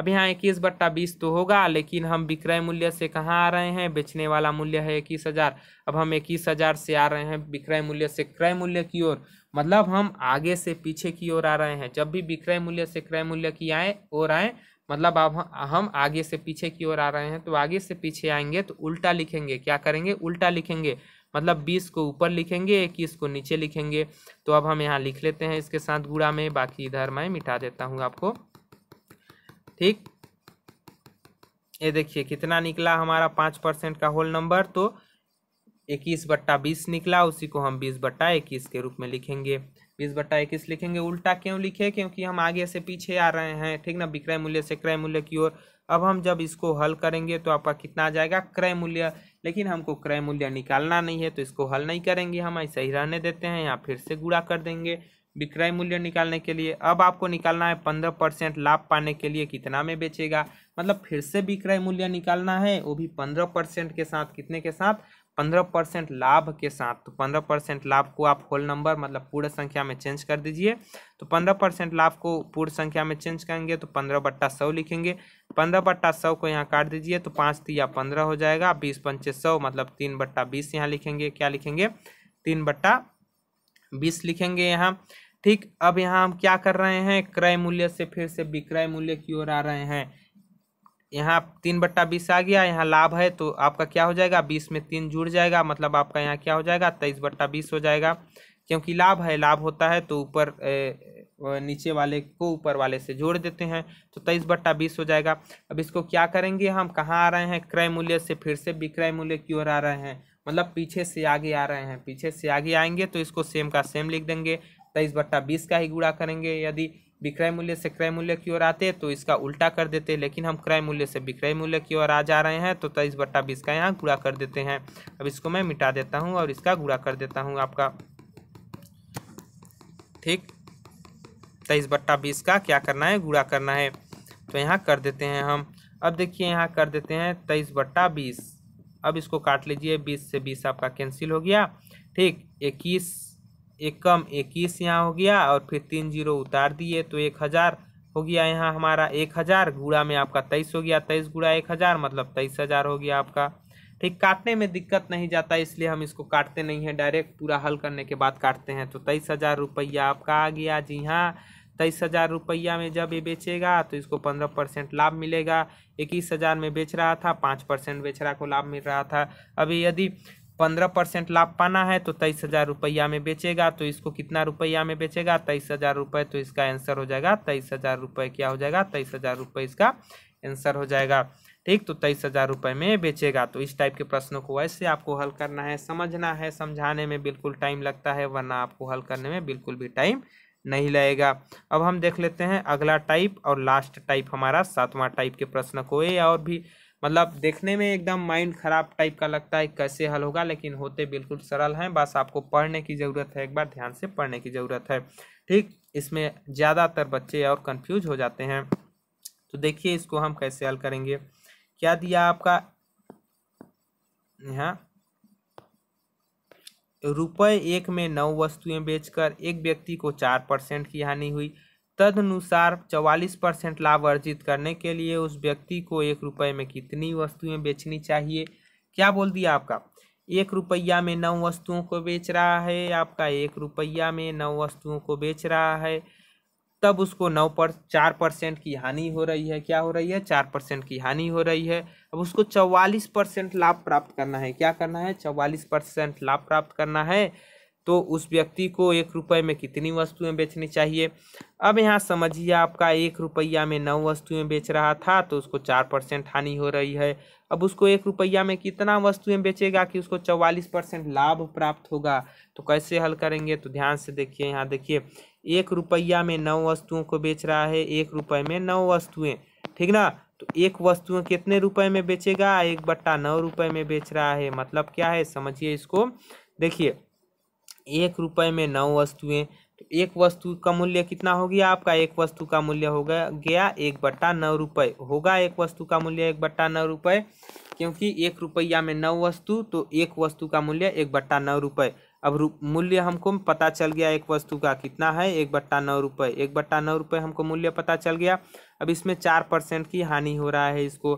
Speaker 1: अब यहाँ इक्कीस बट्टा बीस तो होगा लेकिन हम विक्रय मूल्य से कहाँ आ रहे हैं बेचने वाला मूल्य है इक्कीस हज़ार अब हम इक्कीस हज़ार से आ रहे हैं विक्रय मूल्य से क्रय मूल्य की ओर मतलब हम आगे से पीछे की ओर आ रहे हैं जब भी विक्रय मूल्य से क्रय मूल्य की आए ओर आए मतलब अब हम आगे से पीछे की ओर आ रहे हैं तो आगे से पीछे आएंगे तो उल्टा लिखेंगे क्या करेंगे उल्टा लिखेंगे मतलब बीस को ऊपर लिखेंगे इक्कीस को नीचे लिखेंगे तो अब हम यहाँ लिख लेते हैं इसके साथ गुड़ा में बाकी इधर मैं मिटा देता हूँ आपको ठीक ये देखिए कितना निकला हमारा पाँच परसेंट का होल नंबर तो इक्कीस बट्टा बीस निकला उसी को हम बीस बट्टा इक्कीस के रूप में लिखेंगे बीस बट्टा इक्कीस लिखेंगे उल्टा क्यों लिखे क्योंकि हम आगे से पीछे आ रहे हैं ठीक ना विक्रय मूल्य से क्रय मूल्य की ओर अब हम जब इसको हल करेंगे तो आपका कितना आ जाएगा क्रय मूल्य लेकिन हमको क्रय मूल्य निकालना नहीं है तो इसको हल नहीं करेंगे हम ऐसे ही रहने देते हैं यहाँ फिर से गुड़ा कर देंगे विक्रय मूल्य निकालने के लिए अब आपको निकालना है पंद्रह परसेंट लाभ पाने के लिए कितना में बेचेगा मतलब फिर से विक्रय मूल्य निकालना है वो भी पंद्रह परसेंट के साथ कितने के साथ पंद्रह परसेंट लाभ के साथ तो पंद्रह परसेंट लाभ को आप होल नंबर मतलब पूर्ण संख्या में चेंज कर दीजिए तो पंद्रह परसेंट लाभ को पूर्ण संख्या में चेंज करेंगे तो पंद्रह बट्टा सौ लिखेंगे पंद्रह बट्टा सौ को यहाँ काट दीजिए तो पाँच तीया पंद्रह हो जाएगा बीस पंचे सौ मतलब तीन बट्टा बीस यहाँ लिखेंगे क्या लिखेंगे तीन बट्टा बीस लिखेंगे यहाँ ठीक अब यहाँ हम क्या कर रहे हैं क्रय मूल्य से फिर से विक्रय मूल्य की ओर आ रहे हैं यहाँ तीन बट्टा बीस आ गया यहाँ लाभ है तो आपका क्या हो जाएगा बीस में तीन जुड़ जाएगा मतलब आपका यहाँ क्या हो जाएगा तेईस बट्टा बीस हो जाएगा क्योंकि लाभ है लाभ होता है तो ऊपर नीचे वाले को ऊपर वाले से जोड़ देते हैं तो तेईस बट्टा बीस हो जाएगा अब इसको क्या करेंगे हम कहाँ आ रहे हैं क्रय मूल्य से फिर से विक्रय मूल्य की ओर आ रहे हैं मतलब पीछे से आगे आ रहे हैं पीछे से आगे आएंगे तो इसको सेम का सेम लिख देंगे तेईस बट्टा बीस का ही गुड़ा करेंगे यदि विक्रय मूल्य से क्रय मूल्य की ओर आते तो इसका उल्टा कर देते लेकिन हम क्रय मूल्य से विक्रय मूल्य की ओर आ जा रहे हैं तो तेईस बट्टा बीस का यहाँ गुड़ा कर देते हैं अब इसको मैं मिटा देता हूँ और इसका गुड़ा कर देता हूँ आपका ठीक तेईस बट्टा बीस का क्या करना है गुड़ा करना है तो यहाँ कर देते हैं हम अब देखिए यहाँ कर देते हैं तेईस बट्टा बीस अब इसको काट लीजिए बीस से बीस आपका कैंसिल हो गया ठीक इक्कीस एक कम इक्कीस यहाँ हो गया और फिर तीन जीरो उतार दिए तो एक हज़ार हो गया यहाँ हमारा एक हज़ार गुड़ा में आपका तेईस हो गया तेईस गुड़ा एक हज़ार मतलब तेईस हज़ार हो गया आपका ठीक काटने में दिक्कत नहीं जाता इसलिए हम इसको काटते नहीं हैं डायरेक्ट पूरा हल करने के बाद काटते हैं तो तेईस हज़ार रुपया आपका आ गया जी हाँ तेईस हज़ार रुपया में जब ये बेचेगा तो इसको पंद्रह परसेंट लाभ मिलेगा इक्कीस हज़ार में बेच रहा था पाँच परसेंट बेचरा को लाभ मिल रहा था अभी यदि पंद्रह परसेंट लाभ पाना है तो तेईस हज़ार रुपया में बेचेगा तो इसको कितना रुपया में बेचेगा तेईस हज़ार रुपये तो इसका आंसर हो जाएगा तेईस हज़ार रुपये क्या हो जाएगा तेईस हज़ार रुपये इसका आंसर हो जाएगा ठीक तो तेईस हज़ार रुपये में बेचेगा तो इस टाइप के प्रश्नों को वैसे आपको हल करना है समझना है समझाने में बिल्कुल टाइम लगता है वरना आपको हल करने में बिल्कुल भी टाइम नहीं लगेगा अब हम देख लेते हैं अगला टाइप और लास्ट टाइप हमारा सातवां टाइप के प्रश्न को ये और भी मतलब देखने में एकदम माइंड खराब टाइप का लगता है कैसे हल होगा लेकिन होते बिल्कुल सरल हैं बस आपको पढ़ने की ज़रूरत है एक बार ध्यान से पढ़ने की ज़रूरत है ठीक इसमें ज़्यादातर बच्चे और कन्फ्यूज हो जाते हैं तो देखिए इसको हम कैसे हल करेंगे क्या दिया आपका यहाँ रुपये एक में नौ वस्तुएं बेचकर एक व्यक्ति को चार परसेंट की हानि हुई तदनुसार चवालीस परसेंट लाभ अर्जित करने के लिए उस व्यक्ति को एक रुपये में कितनी वस्तुएं बेचनी चाहिए क्या बोल दिया आपका एक रुपया में नौ वस्तुओं को बेच रहा है आपका एक रुपया में नौ वस्तुओं को बेच रहा है तब उसको नौ पर चार परसेंट की हानि हो रही है क्या हो रही है चार परसेंट की हानि हो रही है अब उसको चौवालीस परसेंट लाभ प्राप्त करना है क्या करना है चौवालीस परसेंट लाभ प्राप्त करना है तो उस व्यक्ति को एक रुपये में कितनी वस्तुएं बेचनी चाहिए अब यहाँ समझिए आपका एक रुपया में नौ वस्तुएं बेच रहा था तो उसको चार परसेंट हानि हो रही है अब उसको एक रुपया में कितना वस्तुएं बेचेगा कि उसको चौवालीस परसेंट लाभ प्राप्त होगा तो कैसे हल करेंगे तो ध्यान से देखिए यहाँ देखिए एक रुपया में नौ वस्तुओं को बेच रहा है एक रुपये में नौ वस्तुएं ठीक ना तो एक वस्तुएं कितने रुपए में बेचेगा एक बट्टा नौ रुपये में बेच रहा है मतलब क्या है समझिए इसको देखिए एक रुपये में नौ वस्तुएं तो एक वस्तु का मूल्य कितना हो गया आपका एक वस्तु का मूल्य हो गया गया एक बट्टा नौ रुपये होगा एक वस्तु का मूल्य एक बट्टा नौ रुपये क्योंकि एक रुपया में नौ वस्तु तो एक वस्तु का मूल्य एक बट्टा नौ रुपये अब मूल्य हमको पता चल गया एक वस्तु का कितना है एक बट्टा नौ रुपये एक बट्टा नौ रुपये हमको मूल्य पता चल गया अब इसमें चार परसेंट की हानि हो रहा है इसको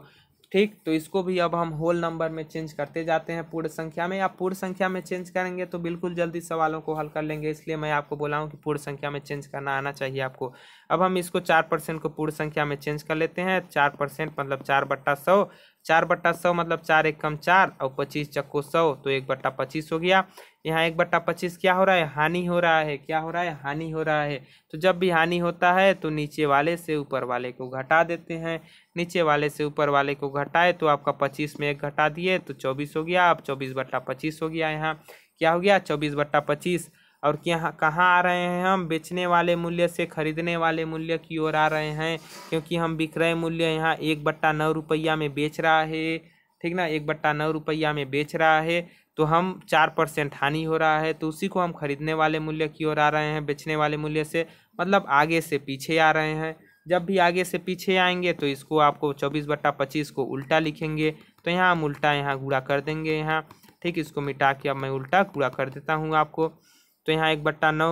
Speaker 1: ठीक तो इसको भी अब हम होल नंबर में चेंज करते जाते हैं पूर्ण संख्या में या पूर्ण संख्या में चेंज करेंगे तो बिल्कुल जल्दी सवालों को हल कर लेंगे इसलिए मैं आपको बोला हूँ कि पूर्ण संख्या में चेंज करना आना चाहिए आपको अब हम इसको चार परसेंट को पूर्ण संख्या में चेंज कर लेते हैं चार परसेंट मतलब चार बट्टा सौ चार बट्टा सौ मतलब चार एक कम चार और पच्चीस चक्को सौ तो एक बट्टा पच्चीस हो गया यहाँ एक बट्टा पच्चीस क्या हो रहा है हानि हो रहा है क्या हो रहा है हानि हो रहा है तो जब भी हानि होता है तो नीचे वाले से ऊपर वाले को घटा देते हैं नीचे वाले से ऊपर वाले को घटाए तो आपका पच्चीस में एक घटा दिए तो चौबीस हो गया अब चौबीस बट्टा पच्चीस हो गया यहाँ क्या हो गया चौबीस बट्टा पच्चीस और यहाँ कहाँ आ रहे हैं हम बेचने वाले मूल्य से खरीदने वाले मूल्य की ओर आ रहे हैं क्योंकि हम विक्रय मूल्य यहाँ एक बट्टा नौ रुपया में बेच रहा है ठीक ना एक बट्टा नौ रुपया में बेच रहा है तो हम चार परसेंट हानि हो रहा है तो उसी को हम खरीदने वाले मूल्य की ओर आ रहे हैं बेचने वाले मूल्य से मतलब आगे से पीछे आ रहे हैं जब भी आगे से पीछे आएंगे तो इसको आपको चौबीस बट्टा पच्चीस को उल्टा लिखेंगे तो यहाँ हम उल्टा यहाँ गुड़ा कर देंगे यहाँ ठीक इसको मिटा के अब मैं उल्टा गुड़ा कर देता हूँ आपको तो यहाँ एक बट्टा नौ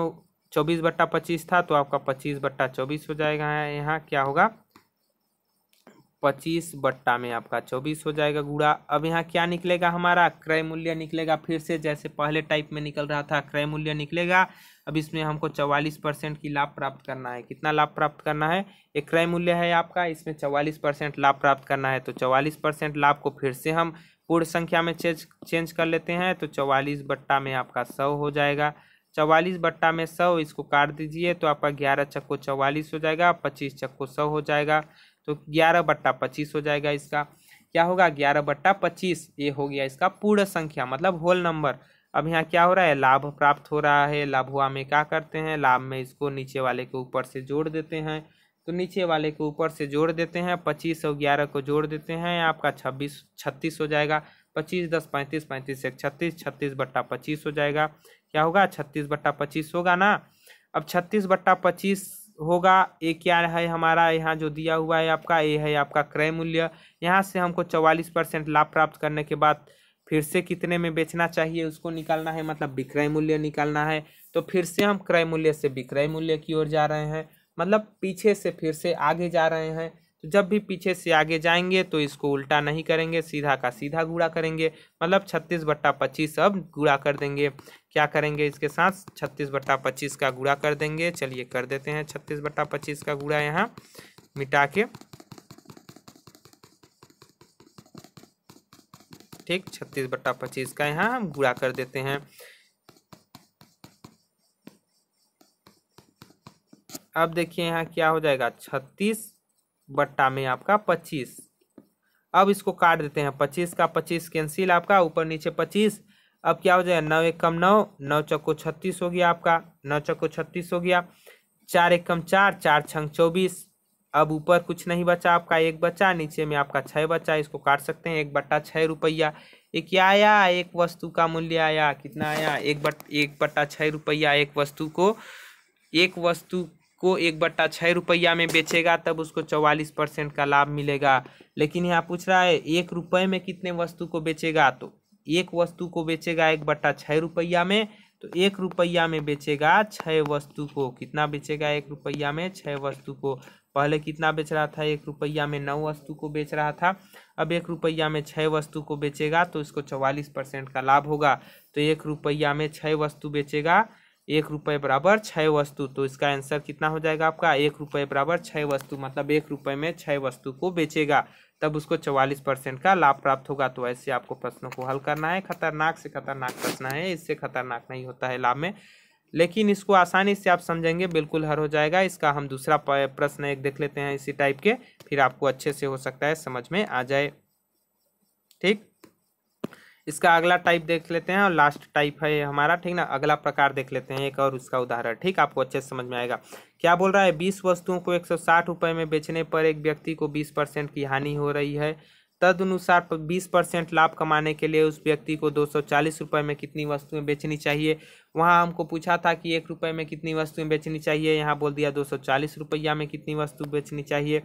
Speaker 1: चौबीस बट्टा पच्चीस था तो आपका पच्चीस बट्टा चौबीस हो जाएगा यहाँ क्या होगा पच्चीस बट्टा में आपका चौबीस हो जाएगा गुड़ा अब यहाँ क्या निकलेगा हमारा क्रय मूल्य निकलेगा फिर से जैसे पहले टाइप में निकल रहा था क्रय मूल्य निकलेगा अब इसमें हमको चवालीस परसेंट की लाभ प्राप्त करना है कितना लाभ प्राप्त करना है एक क्रय मूल्य है आपका इसमें चवालीस परसेंट लाभ प्राप्त करना है तो चवालीस परसेंट लाभ को फिर से हम पूर्ण संख्या में चेंज चेंज कर लेते हैं तो चौवालीस बट्टा में आपका सौ हो जाएगा चवालीस बट्टा में सौ इसको काट दीजिए तो आपका ग्यारह चक्को चवालीस हो जाएगा पच्चीस चक्को सौ हो जाएगा तो ग्यारह बट्टा पच्चीस हो जाएगा इसका क्या होगा ग्यारह बट्टा पच्चीस ये हो गया इसका पूर्ण संख्या मतलब होल नंबर अब यहाँ क्या हो रहा है लाभ प्राप्त हो रहा है लाभ हुआ में क्या करते हैं लाभ में इसको नीचे वाले के ऊपर से जोड़ देते हैं तो नीचे वाले के ऊपर से जोड़ देते हैं पच्चीस और ग्यारह को जोड़ देते हैं आपका छब्बीस छत्तीस हो जाएगा पच्चीस दस पैंतीस पैंतीस एक छत्तीस छत्तीस बट्टा पच्चीस हो जाएगा क्या होगा छत्तीस बट्टा पच्चीस होगा ना अब छत्तीस बट्टा पच्चीस होगा ये क्या है हमारा यहाँ जो दिया हुआ है आपका ये है आपका क्रय मूल्य यहाँ से हमको चौवालीस परसेंट लाभ प्राप्त करने के बाद फिर से कितने में बेचना चाहिए उसको निकालना है मतलब विक्रय मूल्य निकालना है तो फिर से हम क्रय मूल्य से विक्रय मूल्य की ओर जा रहे हैं मतलब पीछे से फिर से आगे जा रहे हैं तो जब भी पीछे से आगे जाएंगे तो इसको उल्टा नहीं करेंगे सीधा का सीधा गुड़ा करेंगे मतलब छत्तीस बट्टा पच्चीस अब गुड़ा कर देंगे क्या करेंगे इसके साथ छत्तीस बट्टा पच्चीस का गुड़ा कर देंगे चलिए कर देते हैं छत्तीस बट्टा पच्चीस का गुड़ा यहाँ मिटा के ठीक छत्तीस बट्टा पच्चीस का यहाँ हम गुड़ा कर देते हैं अब देखिए यहाँ क्या हो जाएगा छत्तीस बट्टा में आपका पच्चीस अब इसको काट देते हैं पच्चीस का पच्चीस कैंसिल आपका ऊपर नीचे पच्चीस अब क्या हो जाएगा नौ एक कम नौ नौ चक्को छत्तीस हो गया आपका नौ चक्को छत्तीस हो गया चार एक कम चार चार छंग चौबीस अब ऊपर कुछ नहीं बचा आपका एक बचा नीचे में आपका छः बचा इसको काट सकते हैं एक बट्टा छः रुपया एक क्या आया एक वस्तु का मूल्य आया कितना आया एक बट एक बट्टा छः रुपया एक वस्तु को एक वस्तु को एक बट्टा छः रुपया में बेचेगा तब उसको चौवालीस परसेंट का लाभ मिलेगा लेकिन यहाँ पूछ रहा है एक रुपये में कितने वस्तु को बेचेगा तो एक वस्तु को बेचेगा एक बट्टा छः रुपया में तो एक रुपया में बेचेगा छः वस्तु को कितना बेचेगा एक रुपया में छः वस्तु को पहले कितना बेच रहा था एक रुपया में नौ वस्तु को बेच रहा था अब एक रुपया में छः वस्तु को बेचेगा तो इसको चौवालीस परसेंट का लाभ होगा तो एक रुपया में छः वस्तु बेचेगा एक रुपये बराबर छः वस्तु तो इसका आंसर कितना हो जाएगा आपका एक रुपये बराबर छः वस्तु मतलब एक रुपये में छः वस्तु को बेचेगा तब उसको चवालीस परसेंट का लाभ प्राप्त होगा तो ऐसे आपको प्रश्नों को हल करना है खतरनाक से खतरनाक प्रश्न है इससे खतरनाक नहीं होता है लाभ में लेकिन इसको आसानी से आप समझेंगे बिल्कुल हर हो जाएगा इसका हम दूसरा प्रश्न एक देख लेते हैं इसी टाइप के फिर आपको अच्छे से हो सकता है समझ में आ जाए ठीक इसका अगला टाइप देख लेते हैं और लास्ट टाइप है हमारा ठीक ना अगला प्रकार देख लेते हैं एक और उसका उदाहरण ठीक आपको अच्छे से समझ में आएगा क्या बोल रहा है बीस वस्तुओं को एक सौ साठ रुपये में बेचने पर एक व्यक्ति को बीस परसेंट की हानि हो रही है तदनुसार बीस परसेंट लाभ कमाने के लिए उस व्यक्ति को दो सौ चालीस रुपये में कितनी वस्तुएं बेचनी चाहिए वहाँ हमको पूछा था कि एक रुपये में कितनी वस्तुएं बेचनी चाहिए यहाँ बोल दिया दो सौ चालीस रुपया में कितनी वस्तु बेचनी चाहिए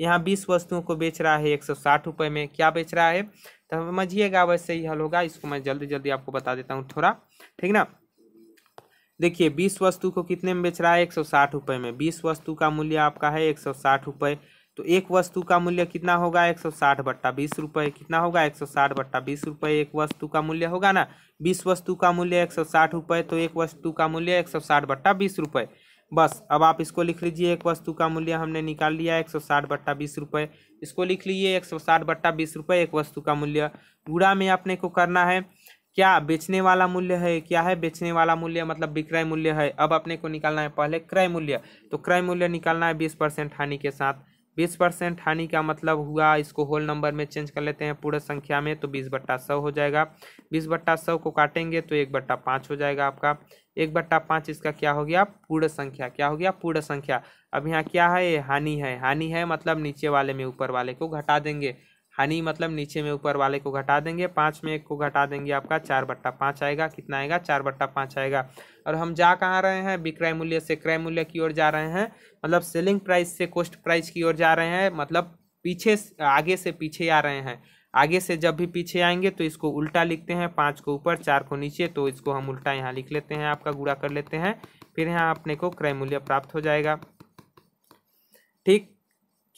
Speaker 1: यहाँ बीस वस्तुओं को बेच रहा है एक सौ साठ रुपये में क्या बेच रहा है तो समझिएगा वैसे ही हल होगा इसको मैं जल्दी जल्दी आपको बता देता हूँ थोड़ा ठीक ना देखिए बीस वस्तु को कितने में बेच रहा है एक सौ साठ रुपये में बीस वस्तु का मूल्य आपका है एक सौ साठ रुपये तो एक वस्तु का मूल्य कितना होगा एक सौ साठ बट्टा बीस रुपये कितना होगा एक सौ साठ बट्टा बीस रुपये एक वस्तु का मूल्य होगा ना बीस वस्तु का मूल्य एक सौ साठ रुपये तो एक वस्तु का मूल्य एक सौ साठ बट्टा बीस रुपये बस अब आप इसको लिख लीजिए एक वस्तु का मूल्य हमने निकाल लिया एक सौ साठ बट्टा बीस रुपये इसको लिख लीजिए एक सौ साठ बट्टा बीस रुपये एक वस्तु का मूल्य पूरा में अपने को करना है क्या बेचने वाला मूल्य है क्या है बेचने वाला मूल्य मतलब विक्रय मूल्य है अब अपने को निकालना है पहले क्रय मूल्य तो क्रय मूल्य निकालना है बीस परसेंट हानि के साथ बीस परसेंट हानि का मतलब हुआ इसको होल नंबर में चेंज कर लेते हैं पूरे संख्या में तो बीस बट्टा सौ हो जाएगा बीस बट्टा सौ को काटेंगे तो एक बट्टा पाँच हो जाएगा आपका एक बट्टा पाँच इसका क्या हो गया पूर्ण संख्या क्या हो गया पूर्ण संख्या अब यहाँ क्या है हानि है हानि है मतलब नीचे वाले में ऊपर वाले को घटा देंगे हनी मतलब नीचे में ऊपर वाले को घटा देंगे पाँच में एक को घटा देंगे आपका चार बट्टा पाँच आएगा कितना आएगा चार बट्टा पाँच आएगा और हम जा कहाँ रहे हैं विक्रय मूल्य से क्रय मूल्य की ओर जा रहे हैं मतलब सेलिंग प्राइस से कोस्ट प्राइस की ओर जा रहे हैं मतलब पीछे आगे से पीछे आ रहे हैं आगे से जब भी पीछे आएंगे तो इसको उल्टा लिखते हैं पाँच को ऊपर चार को नीचे तो इसको हम उल्टा यहाँ लिख लेते हैं आपका गुड़ा कर लेते हैं फिर यहाँ अपने को क्रय मूल्य प्राप्त हो जाएगा ठीक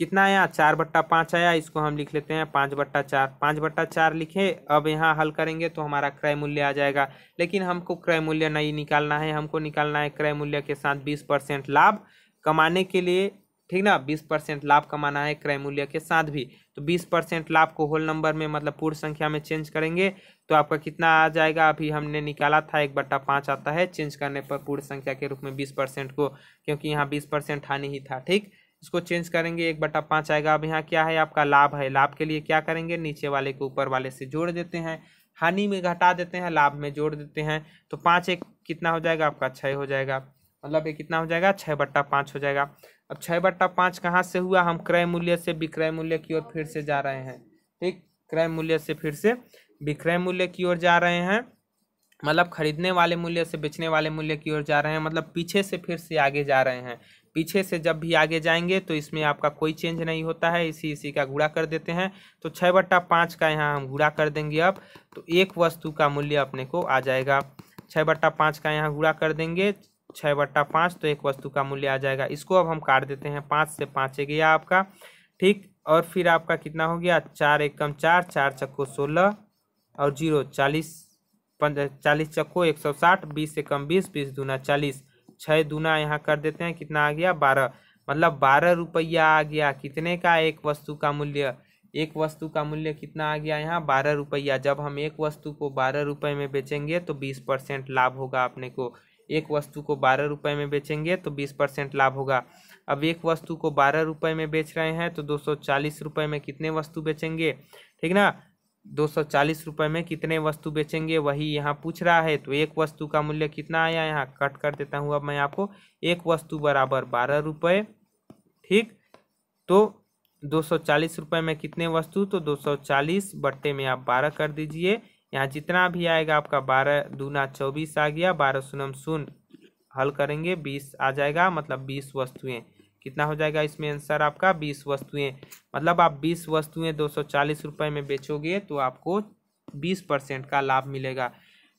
Speaker 1: कितना आया चार बट्टा पाँच आया इसको हम लिख लेते हैं पाँच बट्टा चार पाँच बट्टा चार लिखे अब यहाँ हल करेंगे तो हमारा क्रय मूल्य आ जाएगा लेकिन हमको क्रय मूल्य नहीं निकालना है हमको निकालना है क्रय मूल्य के साथ बीस परसेंट लाभ कमाने के लिए ठीक ना बीस परसेंट लाभ कमाना है क्रय मूल्य के साथ भी तो बीस परसेंट लाभ को होल नंबर में मतलब पूर्ण संख्या में चेंज करेंगे तो आपका कितना आ जाएगा अभी हमने निकाला था एक बट्टा पाँच आता है चेंज करने पर पूर्ण संख्या के रूप में बीस परसेंट को क्योंकि यहाँ बीस परसेंट हानि ही था ठीक इसको चेंज करेंगे एक बटा पाँच आएगा अब यहाँ क्या है आपका लाभ है लाभ के लिए क्या करेंगे नीचे वाले को ऊपर वाले से जोड़ देते हैं हानि में घटा देते हैं लाभ में जोड़ देते हैं तो पाँच एक कितना हो जाएगा आपका छः हो जाएगा मतलब ये कितना हो जाएगा छः बट्टा पाँच हो जाएगा अब छः बट्टा पाँच कहाँ से हुआ हम क्रय मूल्य से विक्रय मूल्य की ओर फिर से जा रहे हैं ठीक क्रय मूल्य से फिर से विक्रय मूल्य की ओर जा रहे हैं मतलब खरीदने वाले मूल्य से बेचने वाले मूल्य की ओर जा रहे हैं मतलब पीछे से फिर से आगे जा रहे हैं पीछे से जब भी आगे जाएंगे तो इसमें आपका कोई चेंज नहीं होता है इसी इसी का गुड़ा कर देते हैं तो छः बट्टा पाँच का यहाँ हम गुड़ा कर देंगे अब तो एक वस्तु का मूल्य अपने को आ जाएगा छः बट्टा पाँच का यहाँ गुड़ा कर देंगे छः बट्टा पाँच तो एक वस्तु का मूल्य आ जाएगा इसको अब हम काट देते हैं पाँच से पाँच गया आपका ठीक और फिर आपका कितना हो गया चार एक कम चार चार चक्को सोलह और जीरो चालीस पंद्रह चालीस चक्को एक सौ साठ बीस से कम बीस बीस दूना चालीस छः दूना यहाँ कर देते हैं कितना आ गया बारह मतलब बारह रुपया आ गया कितने का एक वस्तु का मूल्य एक वस्तु का मूल्य कितना आ गया यहाँ बारह रुपया जब हम एक वस्तु को बारह रुपये में बेचेंगे तो बीस परसेंट लाभ होगा अपने को एक वस्तु को बारह रुपये में बेचेंगे तो बीस परसेंट लाभ होगा अब एक वस्तु को बारह रुपये में बेच रहे हैं तो दो सौ चालीस रुपये में कितने वस्तु बेचेंगे ठीक ना दो सौ चालीस रुपये में कितने वस्तु बेचेंगे वही यहाँ पूछ रहा है तो एक वस्तु का मूल्य कितना आया यहाँ कट कर देता हूँ अब मैं आपको एक वस्तु बराबर बारह रुपये ठीक तो दो सौ चालीस रुपये में कितने वस्तु तो दो सौ चालीस बट्टे में आप बारह कर दीजिए यहाँ जितना भी आएगा आपका बारह दूना चौबीस आ गया बारह सुनम शून्य हल करेंगे बीस आ जाएगा मतलब बीस वस्तुएँ कितना हो जाएगा इसमें आंसर आपका बीस वस्तुएं मतलब आप बीस वस्तुएं दो सौ चालीस रुपये में बेचोगे तो आपको बीस परसेंट का लाभ मिलेगा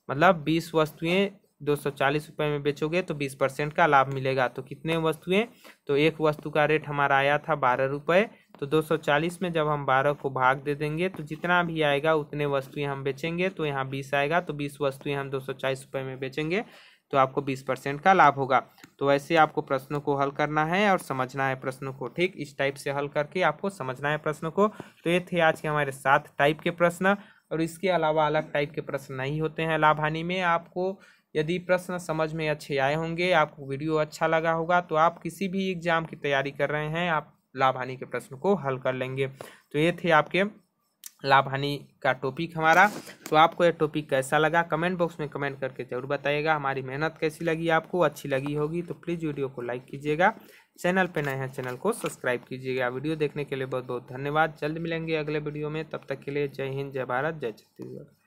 Speaker 1: मतलब बीस वस्तुएं दो सौ चालीस रुपये में बेचोगे तो बीस परसेंट का लाभ मिलेगा तो कितने वस्तुएं तो एक वस्तु का रेट हमारा आया था बारह रुपये तो दो सौ चालीस में जब हम बारह को भाग दे देंगे तो जितना भी आएगा उतने वस्तुएं हम बेचेंगे तो यहाँ बीस आएगा तो बीस वस्तुएं हम दो सौ चालीस रुपये में बेचेंगे तो आपको बीस परसेंट का लाभ होगा तो ऐसे आपको प्रश्नों को हल करना है और समझना है प्रश्नों को ठीक इस टाइप से हल करके आपको समझना है प्रश्नों को तो ये थे आज के हमारे सात टाइप के प्रश्न और इसके अलावा अलग टाइप के प्रश्न नहीं होते हैं लाभ हानि में आपको यदि प्रश्न समझ में अच्छे आए होंगे आपको वीडियो अच्छा लगा होगा तो आप किसी भी एग्जाम की तैयारी कर रहे हैं आप लाभ हानि के प्रश्न को हल कर लेंगे तो ये थे आपके लाभ हानि का टॉपिक हमारा तो आपको यह टॉपिक कैसा लगा कमेंट बॉक्स में कमेंट करके ज़रूर बताइएगा हमारी मेहनत कैसी लगी आपको अच्छी लगी होगी तो प्लीज़ वीडियो को लाइक कीजिएगा चैनल पर नए हैं चैनल को सब्सक्राइब कीजिएगा वीडियो देखने के लिए बहुत बहुत धन्यवाद जल्द मिलेंगे अगले वीडियो में तब तक के लिए जय हिंद जय भारत जय छत्तीसगढ़